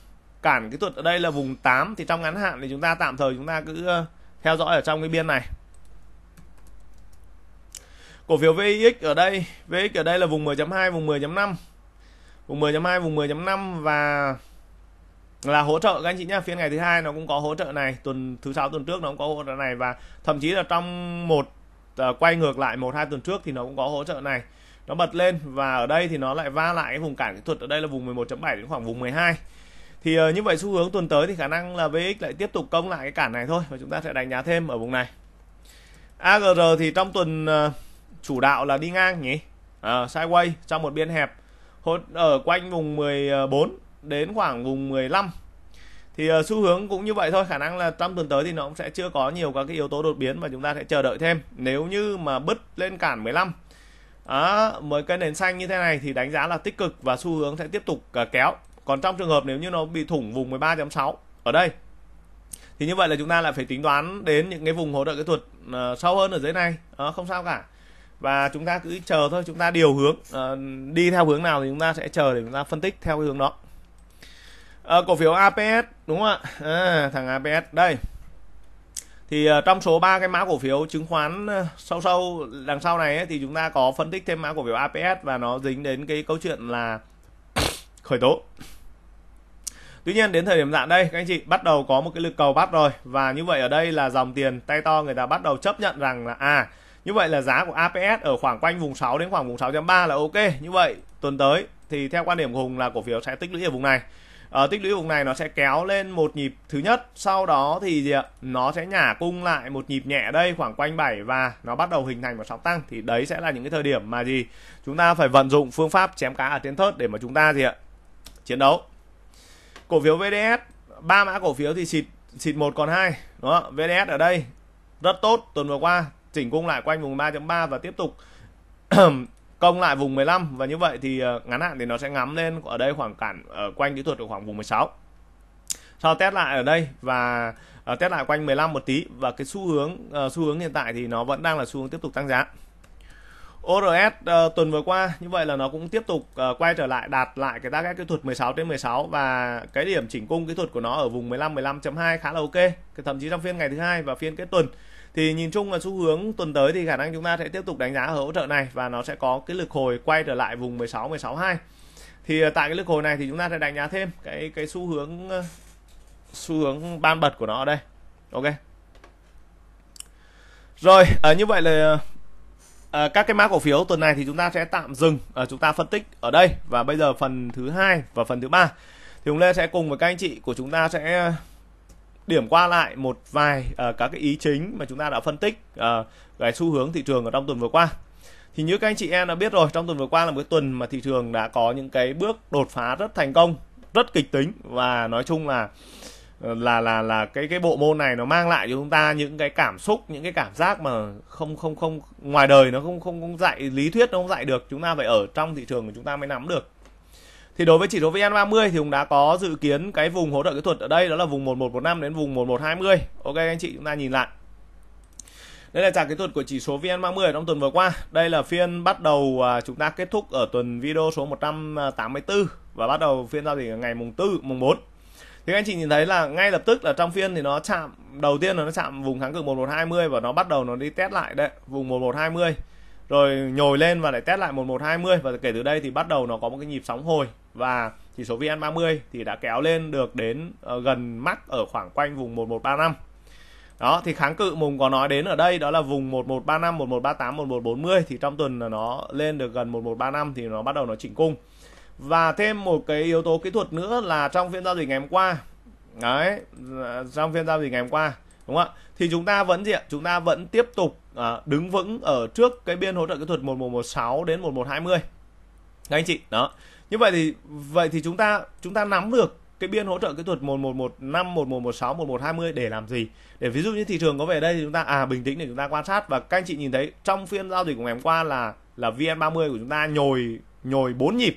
cản kỹ thuật ở đây là vùng 8 thì trong ngắn hạn thì chúng ta tạm thời chúng ta cứ ờ, theo dõi ở trong cái biên này cổ phiếu VIX ở đây VIX ở đây là vùng 10.2 vùng 10.5 vùng 10.2 vùng 10.5 và là hỗ trợ các anh chị nhé. phiên ngày thứ hai nó cũng có hỗ trợ này tuần thứ sáu tuần trước nó cũng có hỗ trợ này và thậm chí là trong một uh, quay ngược lại một hai tuần trước thì nó cũng có hỗ trợ này nó bật lên và ở đây thì nó lại va lại cái vùng cản kỹ thuật ở đây là vùng 11.7 đến khoảng vùng 12 thì uh, như vậy xu hướng tuần tới thì khả năng là VX lại tiếp tục công lại cái cản này thôi và chúng ta sẽ đánh giá thêm ở vùng này AGR thì trong tuần uh, chủ đạo là đi ngang nhỉ uh, ờ, sideways trong một biên hẹp ở quanh vùng 14 đến khoảng vùng 15 thì uh, xu hướng cũng như vậy thôi khả năng là trong tuần tới thì nó cũng sẽ chưa có nhiều các cái yếu tố đột biến và chúng ta sẽ chờ đợi thêm nếu như mà bứt lên cản 15 đó, mới cái nền xanh như thế này thì đánh giá là tích cực và xu hướng sẽ tiếp tục à, kéo còn trong trường hợp nếu như nó bị thủng vùng 13.6 ở đây thì như vậy là chúng ta lại phải tính toán đến những cái vùng hỗ trợ kỹ thuật uh, sâu hơn ở dưới này uh, không sao cả và chúng ta cứ chờ thôi chúng ta điều hướng uh, đi theo hướng nào thì chúng ta sẽ chờ để chúng ta phân tích theo cái hướng đó uh, cổ phiếu APS đúng không ạ à, thằng APS đây thì ờ, trong số ba cái mã cổ phiếu chứng khoán ờ, sâu sâu đằng sau này ấy, thì chúng ta có phân tích thêm mã cổ phiếu APS và nó dính đến cái câu chuyện là khởi tố Tuy nhiên đến thời điểm dạng đây các anh chị bắt đầu có một cái lực cầu bắt rồi và như vậy ở đây là dòng tiền tay to người ta bắt đầu chấp nhận rằng là à như vậy là giá của APS ở khoảng quanh vùng 6 đến khoảng vùng 6.3 là ok. Như vậy tuần tới thì theo quan điểm của Hùng là cổ phiếu sẽ tích lũy ở vùng này uh, tích lũy vùng này nó sẽ kéo lên một nhịp thứ nhất sau đó thì gì ạ nó sẽ nhả cung lại một nhịp nhẹ đây khoảng quanh 7 và nó bắt đầu hình thành một sóng tăng thì đấy sẽ là những cái thời điểm mà gì chúng ta phải vận dụng phương pháp chém cá ở tiến thớt để mà chúng ta gì ạ chiến đấu cổ phiếu VDS ba mã cổ phiếu thì xịt xịt một còn hai đó VDS ở đây rất tốt tuần vừa qua chỉnh cung lại quanh vùng 3.3 và tiếp tục công lại vùng 15 và như vậy thì ờ, ngắn hạn thì nó sẽ ngắm lên ở đây khoảng cản ở ờ, quanh kỹ thuật ở khoảng vùng 16 sau test lại ở đây và ờ, test lại quanh 15 một tí và cái xu hướng xu hướng hiện tại thì nó vẫn đang là xu hướng tiếp tục tăng giá ORS uh, tuần vừa qua như vậy là nó cũng tiếp tục uh, quay trở lại đạt lại cái target kỹ thuật 16 trên 16 và cái điểm chỉnh cung kỹ thuật của nó ở vùng 15 15.2 khá là ok, cái thậm chí trong phiên ngày thứ hai và phiên kết tuần thì nhìn chung là xu hướng tuần tới thì khả năng chúng ta sẽ tiếp tục đánh giá hỗ trợ này và nó sẽ có cái lực hồi quay trở lại vùng 16 162 thì ờ, tại cái lực hồi này thì chúng ta sẽ đánh giá thêm cái cái xu hướng ờ, xu hướng ban bật của nó ở đây ok rồi à, như vậy là à, các cái mã cổ phiếu tuần này thì chúng ta sẽ tạm dừng à, chúng ta phân tích ở đây và bây giờ phần thứ hai và phần thứ ba thì chúng Lê sẽ cùng với các anh chị của chúng ta sẽ điểm qua lại một vài uh, các cái ý chính mà chúng ta đã phân tích uh, về xu hướng thị trường ở trong tuần vừa qua thì như các anh chị em đã biết rồi trong tuần vừa qua là một cái tuần mà thị trường đã có những cái bước đột phá rất thành công rất kịch tính và nói chung là ờ, là là là cái cái bộ môn này nó mang lại cho chúng ta những cái cảm xúc những cái cảm giác mà không không không ngoài đời nó không không không dạy lý thuyết nó không dạy được chúng ta phải ở trong thị trường của chúng ta mới nắm được thì đối với chỉ số VN30 thì Hùng đã có dự kiến cái vùng hỗ trợ kỹ thuật ở đây đó là vùng 1115 đến vùng 1120. Ok anh chị chúng ta nhìn lại. Đây là trạng kỹ thuật của chỉ số VN30 trong tuần vừa qua. Đây là phiên bắt đầu à, chúng ta kết thúc ở tuần video số 184 và bắt đầu phiên giao dịch ngày mùng 4, mùng 4. Thì anh chị nhìn thấy là ngay lập tức là trong phiên thì nó chạm đầu tiên là nó chạm vùng kháng cự 1120 và nó bắt đầu nó đi test lại đấy, vùng 1120 rồi nhồi lên và lại test lại 1120 và kể từ đây thì bắt đầu nó có một cái nhịp sóng hồi và chỉ số VN30 thì đã kéo lên được đến ờ, gần mắc ở khoảng quanh vùng 1135. Đó thì kháng cự mùng có nói đến ở đây đó là vùng 1135, 1138, 1140 thì trong tuần là nó lên được gần 1135 thì nó bắt đầu nó chỉnh cung. Và thêm một cái yếu tố kỹ thuật nữa là trong phiên giao dịch ngày hôm qua. Đấy, ờ, trong phiên giao dịch ngày hôm qua đúng không ạ? Thì chúng ta vẫn gì ạ? Chúng ta vẫn tiếp tục à, đứng vững ở trước cái biên hỗ trợ kỹ thuật 1116 đến 1120. Các anh chị, đó như vậy thì vậy thì chúng ta chúng ta nắm được cái biên hỗ trợ kỹ thuật 1115, 1116, 1120 để làm gì? Để ví dụ như thị trường có về đây thì chúng ta à bình tĩnh để chúng ta quan sát và các anh chị nhìn thấy trong phiên giao dịch của ngày hôm qua là là VN30 của chúng ta nhồi nhồi bốn nhịp.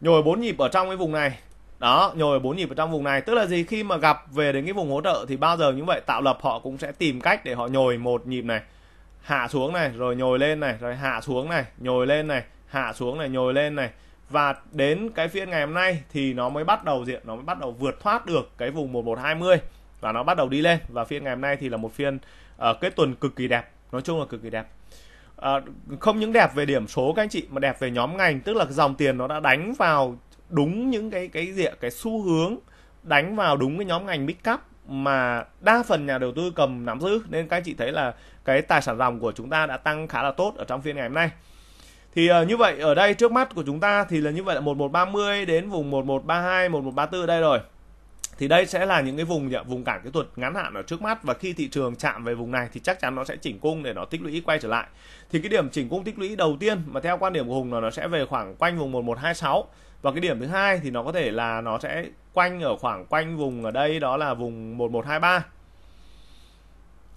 Nhồi bốn nhịp ở trong cái vùng này. Đó, nhồi bốn nhịp ở trong vùng này, tức là gì? Khi mà gặp về đến cái vùng hỗ trợ thì bao giờ như vậy tạo lập họ cũng sẽ tìm cách để họ nhồi một nhịp này, hạ xuống này, rồi nhồi lên này, rồi hạ xuống này, nhồi lên này, hạ xuống này, nhồi lên này. Nhồi lên này và đến cái phiên ngày hôm nay thì nó mới bắt đầu diện nó mới bắt đầu vượt thoát được cái vùng 1120 và nó bắt đầu đi lên và phiên ngày hôm nay thì là một phiên uh, kết tuần cực kỳ đẹp nói chung là cực kỳ đẹp uh, không những đẹp về điểm số các anh chị mà đẹp về nhóm ngành tức là dòng tiền nó đã đánh vào đúng những cái cái diện cái xu hướng đánh vào đúng cái nhóm ngành mid cap mà đa phần nhà đầu tư cầm nắm giữ nên các anh chị thấy là cái tài sản dòng của chúng ta đã tăng khá là tốt ở trong phiên ngày hôm nay thì uh, như vậy ở đây trước mắt của chúng ta thì là như vậy là 1130 đến vùng 1132 1134 ở đây rồi thì đây sẽ là những cái vùng vùng cản kỹ thuật ngắn hạn ở trước mắt và khi thị trường chạm về vùng này thì chắc chắn nó sẽ chỉnh cung để nó tích lũy quay trở lại thì cái điểm chỉnh cung tích lũy đầu tiên mà theo quan điểm của hùng là nó sẽ về khoảng quanh vùng 1126 và cái điểm thứ hai thì nó có thể là nó sẽ quanh ở khoảng quanh vùng ở đây đó là vùng 1123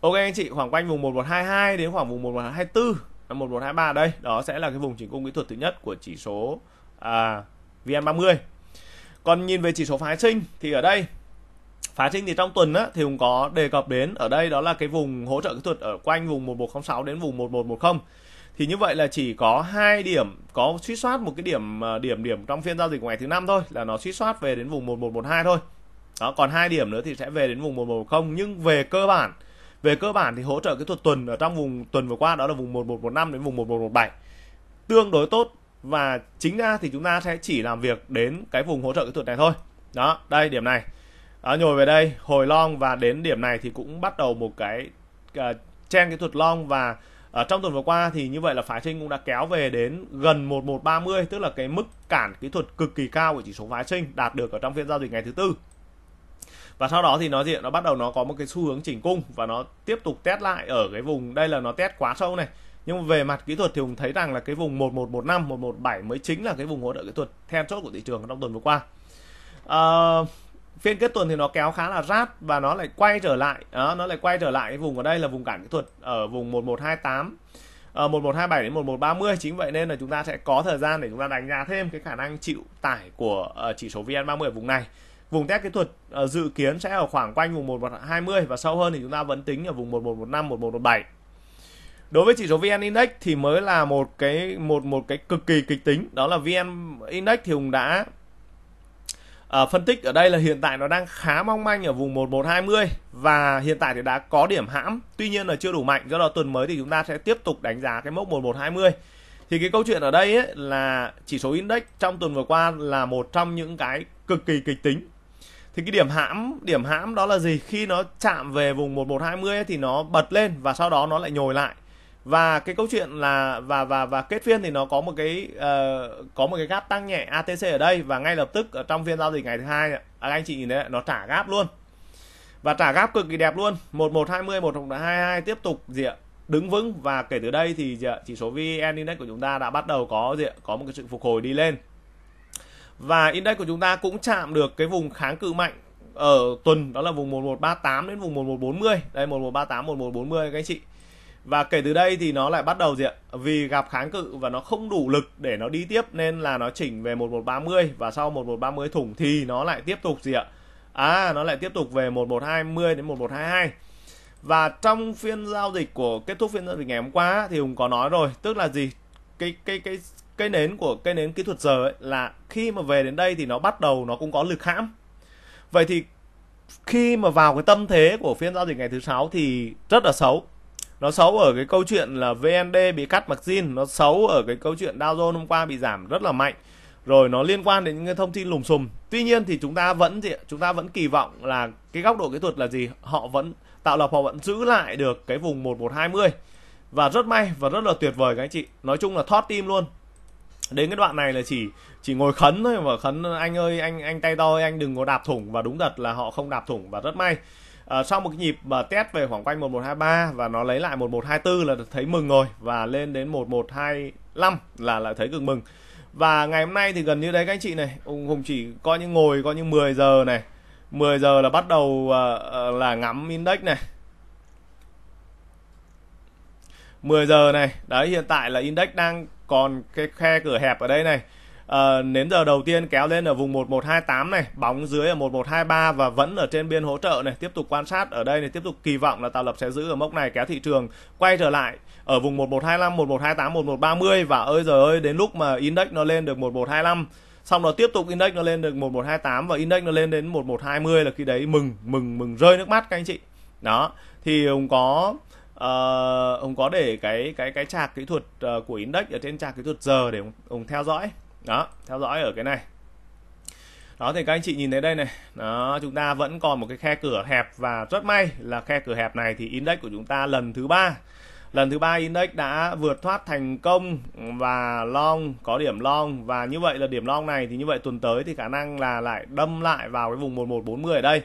Ok anh chị khoảng quanh vùng 1122 đến khoảng vùng 1124 11123 đây đó sẽ là cái vùng chỉnh cung kỹ thuật thứ nhất của chỉ số à, VN30 còn nhìn về chỉ số phái sinh thì ở đây phái sinh thì trong tuần á, thì cũng có đề cập đến ở đây đó là cái vùng hỗ trợ kỹ thuật ở quanh vùng 1106 đến vùng 1110 thì như vậy là chỉ có hai điểm có suy soát một cái điểm à, điểm điểm trong phiên giao dịch ngày thứ năm thôi là nó suy soát về đến vùng 1112 thôi đó còn hai điểm nữa thì sẽ về đến vùng 110 nhưng về cơ bản về cơ bản thì hỗ trợ kỹ thuật tuần ở trong vùng tuần vừa qua đó là vùng 1115 đến vùng 1117 tương đối tốt và chính ra thì chúng ta sẽ chỉ làm việc đến cái vùng hỗ trợ kỹ thuật này thôi đó đây điểm này đó, nhồi về đây hồi long và đến điểm này thì cũng bắt đầu một cái uh, à, chen kỹ thuật long và ở à, trong tuần vừa qua thì như vậy là phái sinh cũng đã kéo về đến gần 1130 tức là cái mức cản kỹ thuật cực kỳ cao của chỉ số phái sinh đạt được ở trong phiên giao dịch ngày thứ tư và sau đó thì nó gì nó bắt đầu nó có một cái xu hướng chỉnh cung và nó tiếp tục test lại ở cái vùng đây là nó test quá sâu này nhưng về mặt kỹ thuật thì Hùng thấy rằng là cái vùng 1115, 117 mới chính là cái vùng hỗ trợ kỹ thuật then chốt của thị trường trong tuần vừa qua. À, phiên kết tuần thì nó kéo khá là rát và nó lại quay trở lại, đó, nó lại quay trở lại cái vùng ở đây là vùng cản kỹ thuật ở vùng 1128, à, 1127 đến 1130. Chính vậy nên là chúng ta sẽ có thời gian để chúng ta đánh giá thêm cái khả năng chịu tải của uh, chỉ số VN30 ở vùng này. Vùng test kỹ thuật ờ, dự kiến sẽ ở khoảng quanh vùng 1120 và sâu hơn thì chúng ta vẫn tính ở vùng 1115 1117. Đối với chỉ số VN Index thì mới là một cái một một cái cực kỳ kịch tính, đó là VN Index thì Hùng đã À, phân tích ở đây là hiện tại nó đang khá mong manh ở vùng 1120 và hiện tại thì đã có điểm hãm tuy nhiên là chưa đủ mạnh do đó tuần mới thì chúng ta sẽ tiếp tục đánh giá cái mốc 1120 thì cái câu chuyện ở đây ấy là chỉ số index trong tuần vừa qua là một trong những cái cực kỳ kịch tính thì cái điểm hãm điểm hãm đó là gì khi nó chạm về vùng 1120 ấy, thì nó bật lên và sau đó nó lại nhồi lại và cái câu chuyện là và và và kết phiên thì nó có một cái uh, có một cái gap tăng nhẹ ATC ở đây và ngay lập tức ở trong phiên giao dịch ngày thứ hai anh chị nhìn thấy nó trả gap luôn và trả gap cực kỳ đẹp luôn 1120 1122 tiếp tục gì ạ đứng vững và kể từ đây thì chỉ số VN Index của chúng ta đã bắt đầu có gì ạ? có một cái sự phục hồi đi lên và index của chúng ta cũng chạm được cái vùng kháng cự mạnh ở tuần đó là vùng 1138 đến vùng 1140 đây 1138 1140 các anh chị và kể từ đây thì nó lại bắt đầu gì ạ vì gặp kháng cự và nó không đủ lực để nó đi tiếp nên là nó chỉnh về 1130 và sau 1130 thủng thì nó lại tiếp tục gì ạ à nó lại tiếp tục về 1120 đến 1122 và trong phiên giao dịch của kết thúc phiên giao dịch ngày hôm qua thì cũng có nói rồi tức là gì cái cái cái cây nến của cây nến kỹ thuật giờ ấy là khi mà về đến đây thì nó bắt đầu nó cũng có lực hãm vậy thì khi mà vào cái tâm thế của phiên giao dịch ngày thứ sáu thì rất là xấu nó xấu ở cái câu chuyện là VND bị cắt mặc zin nó xấu ở cái câu chuyện Dow Jones hôm qua bị giảm rất là mạnh rồi nó liên quan đến những cái thông tin lùm xùm tuy nhiên thì chúng ta vẫn gì chúng ta vẫn kỳ vọng là cái góc độ kỹ thuật là gì họ vẫn tạo lập họ vẫn giữ lại được cái vùng 1120 và rất may và rất là tuyệt vời các anh chị nói chung là thoát tim luôn đến cái đoạn này là chỉ chỉ ngồi khấn thôi và khấn anh ơi anh anh tay to ơi anh đừng có đạp thủng và đúng thật là họ không đạp thủng và rất may à, sau một cái nhịp mà ờ, test về khoảng quanh 1123 và nó lấy lại 1124 là thấy mừng rồi và lên đến 1125 là lại thấy cực mừng và ngày hôm nay thì gần như đấy các anh chị này ông Hùng chỉ coi những ngồi coi những 10 giờ này 10 giờ là bắt đầu uh, là ngắm index này 10 giờ này đấy hiện tại là index đang còn cái khe cửa hẹp ở đây này à, nến giờ đầu tiên kéo lên ở vùng 1128 này bóng dưới ở 1123 và vẫn ở trên biên hỗ trợ này tiếp tục quan sát ở đây này tiếp tục kỳ vọng là tạo lập sẽ giữ ở mốc này kéo thị trường quay trở lại ở vùng 1125 1128 1130 và ơi giời ơi đến lúc mà index nó lên được 1125 xong rồi tiếp tục index nó lên được 1128 và index nó lên đến 1120 là khi đấy mừng mừng mừng rơi nước mắt các anh chị đó thì cũng có uh, ông có để cái cái cái trạc kỹ thuật uh, của index ở trên trạc kỹ thuật giờ để ông, ông theo dõi đó theo dõi ở cái này đó thì các anh chị nhìn thấy đây này đó chúng ta vẫn còn một cái khe cửa hẹp và rất may là khe cửa hẹp này thì index của chúng ta lần thứ ba lần thứ ba index đã vượt thoát thành công và long có điểm long và như vậy là điểm long này thì như vậy tuần tới thì khả năng là lại đâm lại vào cái vùng 1140 ở đây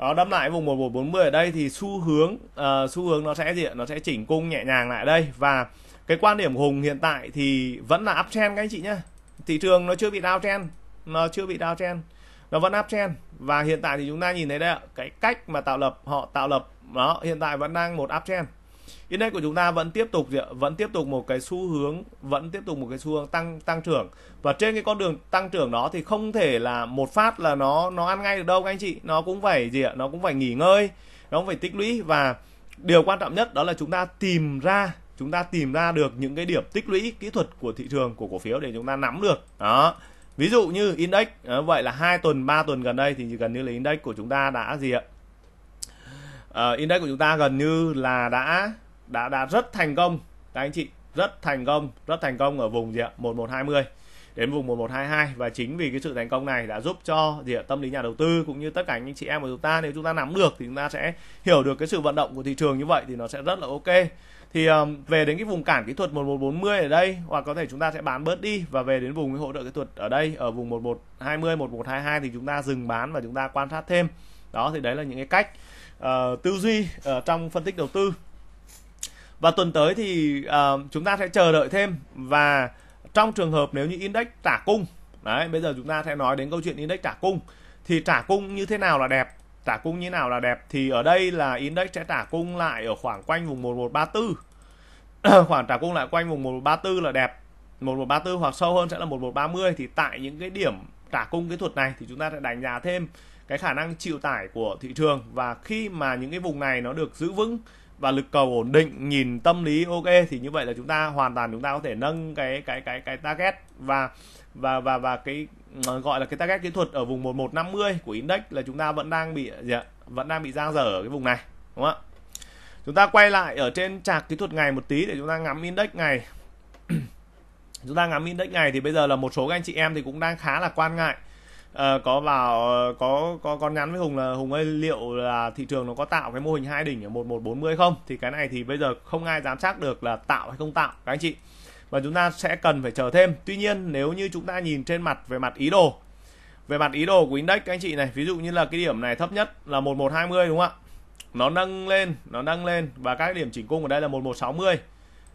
đó đâm lại vùng 1440 ở đây thì xu hướng uh, xu hướng nó sẽ gì nó sẽ chỉnh cung nhẹ nhàng lại đây và cái quan điểm hùng hiện tại thì vẫn là uptrend các anh chị nhé thị trường nó chưa bị downtrend nó chưa bị downtrend nó vẫn uptrend và hiện tại thì chúng ta nhìn thấy đây ạ cái cách mà tạo lập họ tạo lập nó hiện tại vẫn đang một uptrend Index của chúng ta vẫn tiếp tục Vẫn tiếp tục một cái xu hướng vẫn tiếp tục một cái xu hướng tăng tăng trưởng. Và trên cái con đường tăng trưởng đó thì không thể là một phát là nó nó ăn ngay được đâu các anh chị. Nó cũng phải gì ạ? Nó cũng phải nghỉ ngơi, nó cũng phải tích lũy và điều quan trọng nhất đó là chúng ta tìm ra chúng ta tìm ra được những cái điểm tích lũy kỹ thuật của thị trường của cổ phiếu để chúng ta nắm được. Đó. Ví dụ như index ờ, vậy là hai tuần ba tuần gần đây thì gần như là index của chúng ta đã gì ạ? Uh, index của chúng ta gần như là đã đã đạt rất thành công các anh chị rất thành công rất thành công ở vùng gì ạ 1120 đến vùng 1122 và chính vì cái sự thành công này đã giúp cho gì ạ tâm lý nhà đầu tư cũng như tất cả những chị em của chúng ta nếu chúng ta nắm được thì chúng ta sẽ hiểu được cái sự vận động của thị trường như vậy thì nó sẽ rất là ok thì um, về đến cái vùng cản kỹ thuật 1140 ở đây hoặc có thể chúng ta sẽ bán bớt đi và về đến vùng cái hỗ trợ kỹ thuật ở đây ở vùng 1120 1122 thì chúng ta dừng bán và chúng ta quan sát thêm đó thì đấy là những cái cách uh, tư duy uh, trong phân tích đầu tư và tuần tới thì uh, chúng ta sẽ chờ đợi thêm và trong trường hợp nếu như index trả cung đấy bây giờ chúng ta sẽ nói đến câu chuyện index trả cung thì trả cung như thế nào là đẹp trả cung như nào là đẹp thì ở đây là index sẽ trả cung lại ở khoảng quanh vùng 1134 khoảng trả cung lại quanh vùng 1134 là đẹp 1134 hoặc sâu hơn sẽ là 1130 thì tại những cái điểm trả cung kỹ thuật này thì chúng ta sẽ đánh giá thêm cái khả năng chịu tải của thị trường và khi mà những cái vùng này nó được giữ vững và lực cầu ổn định nhìn tâm lý ok thì như vậy là chúng ta hoàn toàn chúng ta có thể nâng cái cái cái cái target và và và và cái ờ, gọi là cái target kỹ thuật ở vùng 1150 của index là chúng ta vẫn đang bị gì ạ? vẫn đang bị giang dở ở cái vùng này đúng không ạ chúng ta quay lại ở trên chart kỹ thuật ngày một tí để chúng ta ngắm index ngày chúng ta ngắm index ngày thì bây giờ là một số các anh chị em thì cũng đang khá là quan ngại à, có vào ờ, có có con nhắn với hùng là hùng ơi liệu là thị trường nó có tạo cái mô hình hai đỉnh ở một một bốn mươi không thì cái này thì bây giờ không ai dám chắc được là tạo hay không tạo các anh chị và chúng ta sẽ cần phải chờ thêm tuy nhiên nếu như chúng ta nhìn trên mặt về mặt ý đồ về mặt ý đồ của index các anh chị này ví dụ như là cái điểm này thấp nhất là 1120 đúng không ạ nó nâng lên nó nâng lên và các điểm chỉnh cung ở đây là 1160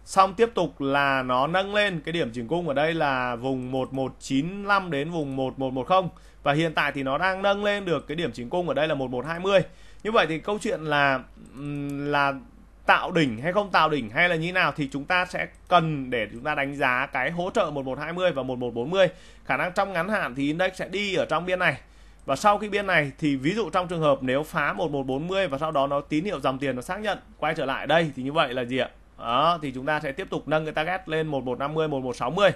xong tiếp tục là nó nâng lên cái điểm chỉnh cung ở đây là vùng 1195 đến vùng 1110 và hiện tại thì nó đang nâng lên được cái điểm chỉnh cung ở đây là 1120 như vậy thì câu chuyện là là tạo đỉnh hay không tạo đỉnh hay là như nào thì chúng ta sẽ cần để chúng ta đánh giá cái hỗ trợ 1120 và 1140 khả năng trong ngắn hạn thì index sẽ đi ở trong biên này và sau cái biên này thì ví dụ trong trường hợp nếu phá 1140 và sau đó nó tín hiệu dòng tiền nó xác nhận quay trở lại đây thì như vậy là gì ạ đó thì chúng ta sẽ tiếp tục nâng cái target lên 1150 1160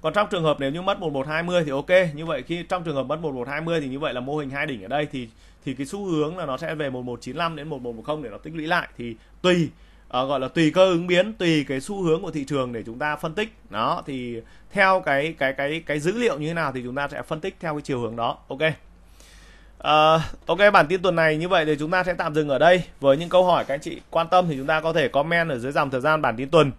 còn trong trường hợp nếu như mất 1120 thì ok như vậy khi trong trường hợp mất 1120 thì như vậy là mô hình hai đỉnh ở đây thì thì cái xu hướng là nó sẽ về 1195 đến 1110 để nó tích lũy lại thì tùy À, gọi là tùy cơ ứng biến tùy cái xu hướng của thị trường để chúng ta phân tích đó thì theo cái cái cái cái dữ liệu như thế nào thì chúng ta sẽ phân tích theo cái chiều hướng đó ok Uh, ok bản tin tuần này như vậy thì chúng ta sẽ tạm dừng ở đây với những câu hỏi các anh chị quan tâm thì chúng ta có thể comment ở dưới dòng thời gian bản tin tuần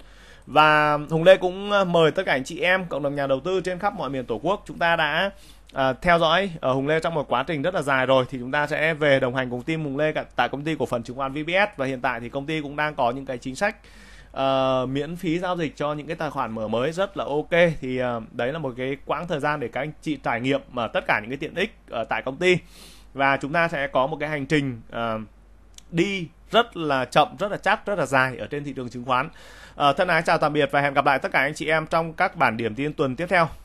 và Hùng Lê cũng ờ, mời tất cả anh chị em cộng đồng nhà đầu tư trên khắp mọi miền tổ quốc chúng ta đã uh, theo dõi ở Hùng Lê trong một quá trình rất là dài rồi thì chúng ta sẽ về đồng hành cùng team Hùng Lê tại công ty cổ phần chứng khoán VPS và hiện tại thì công ty cũng đang có những cái chính sách uh, miễn phí giao dịch cho những cái tài khoản mở mới rất là ok thì uh, đấy là một cái quãng thời gian để các anh chị trải nghiệm mà uh, tất cả những cái tiện ích uh, tại công ty và chúng ta sẽ có một cái hành trình uh, đi rất là chậm rất là chắc rất là dài ở trên thị trường chứng khoán uh, thân ái chào tạm biệt và hẹn gặp lại tất cả anh chị em trong các bản điểm tin tuần tiếp theo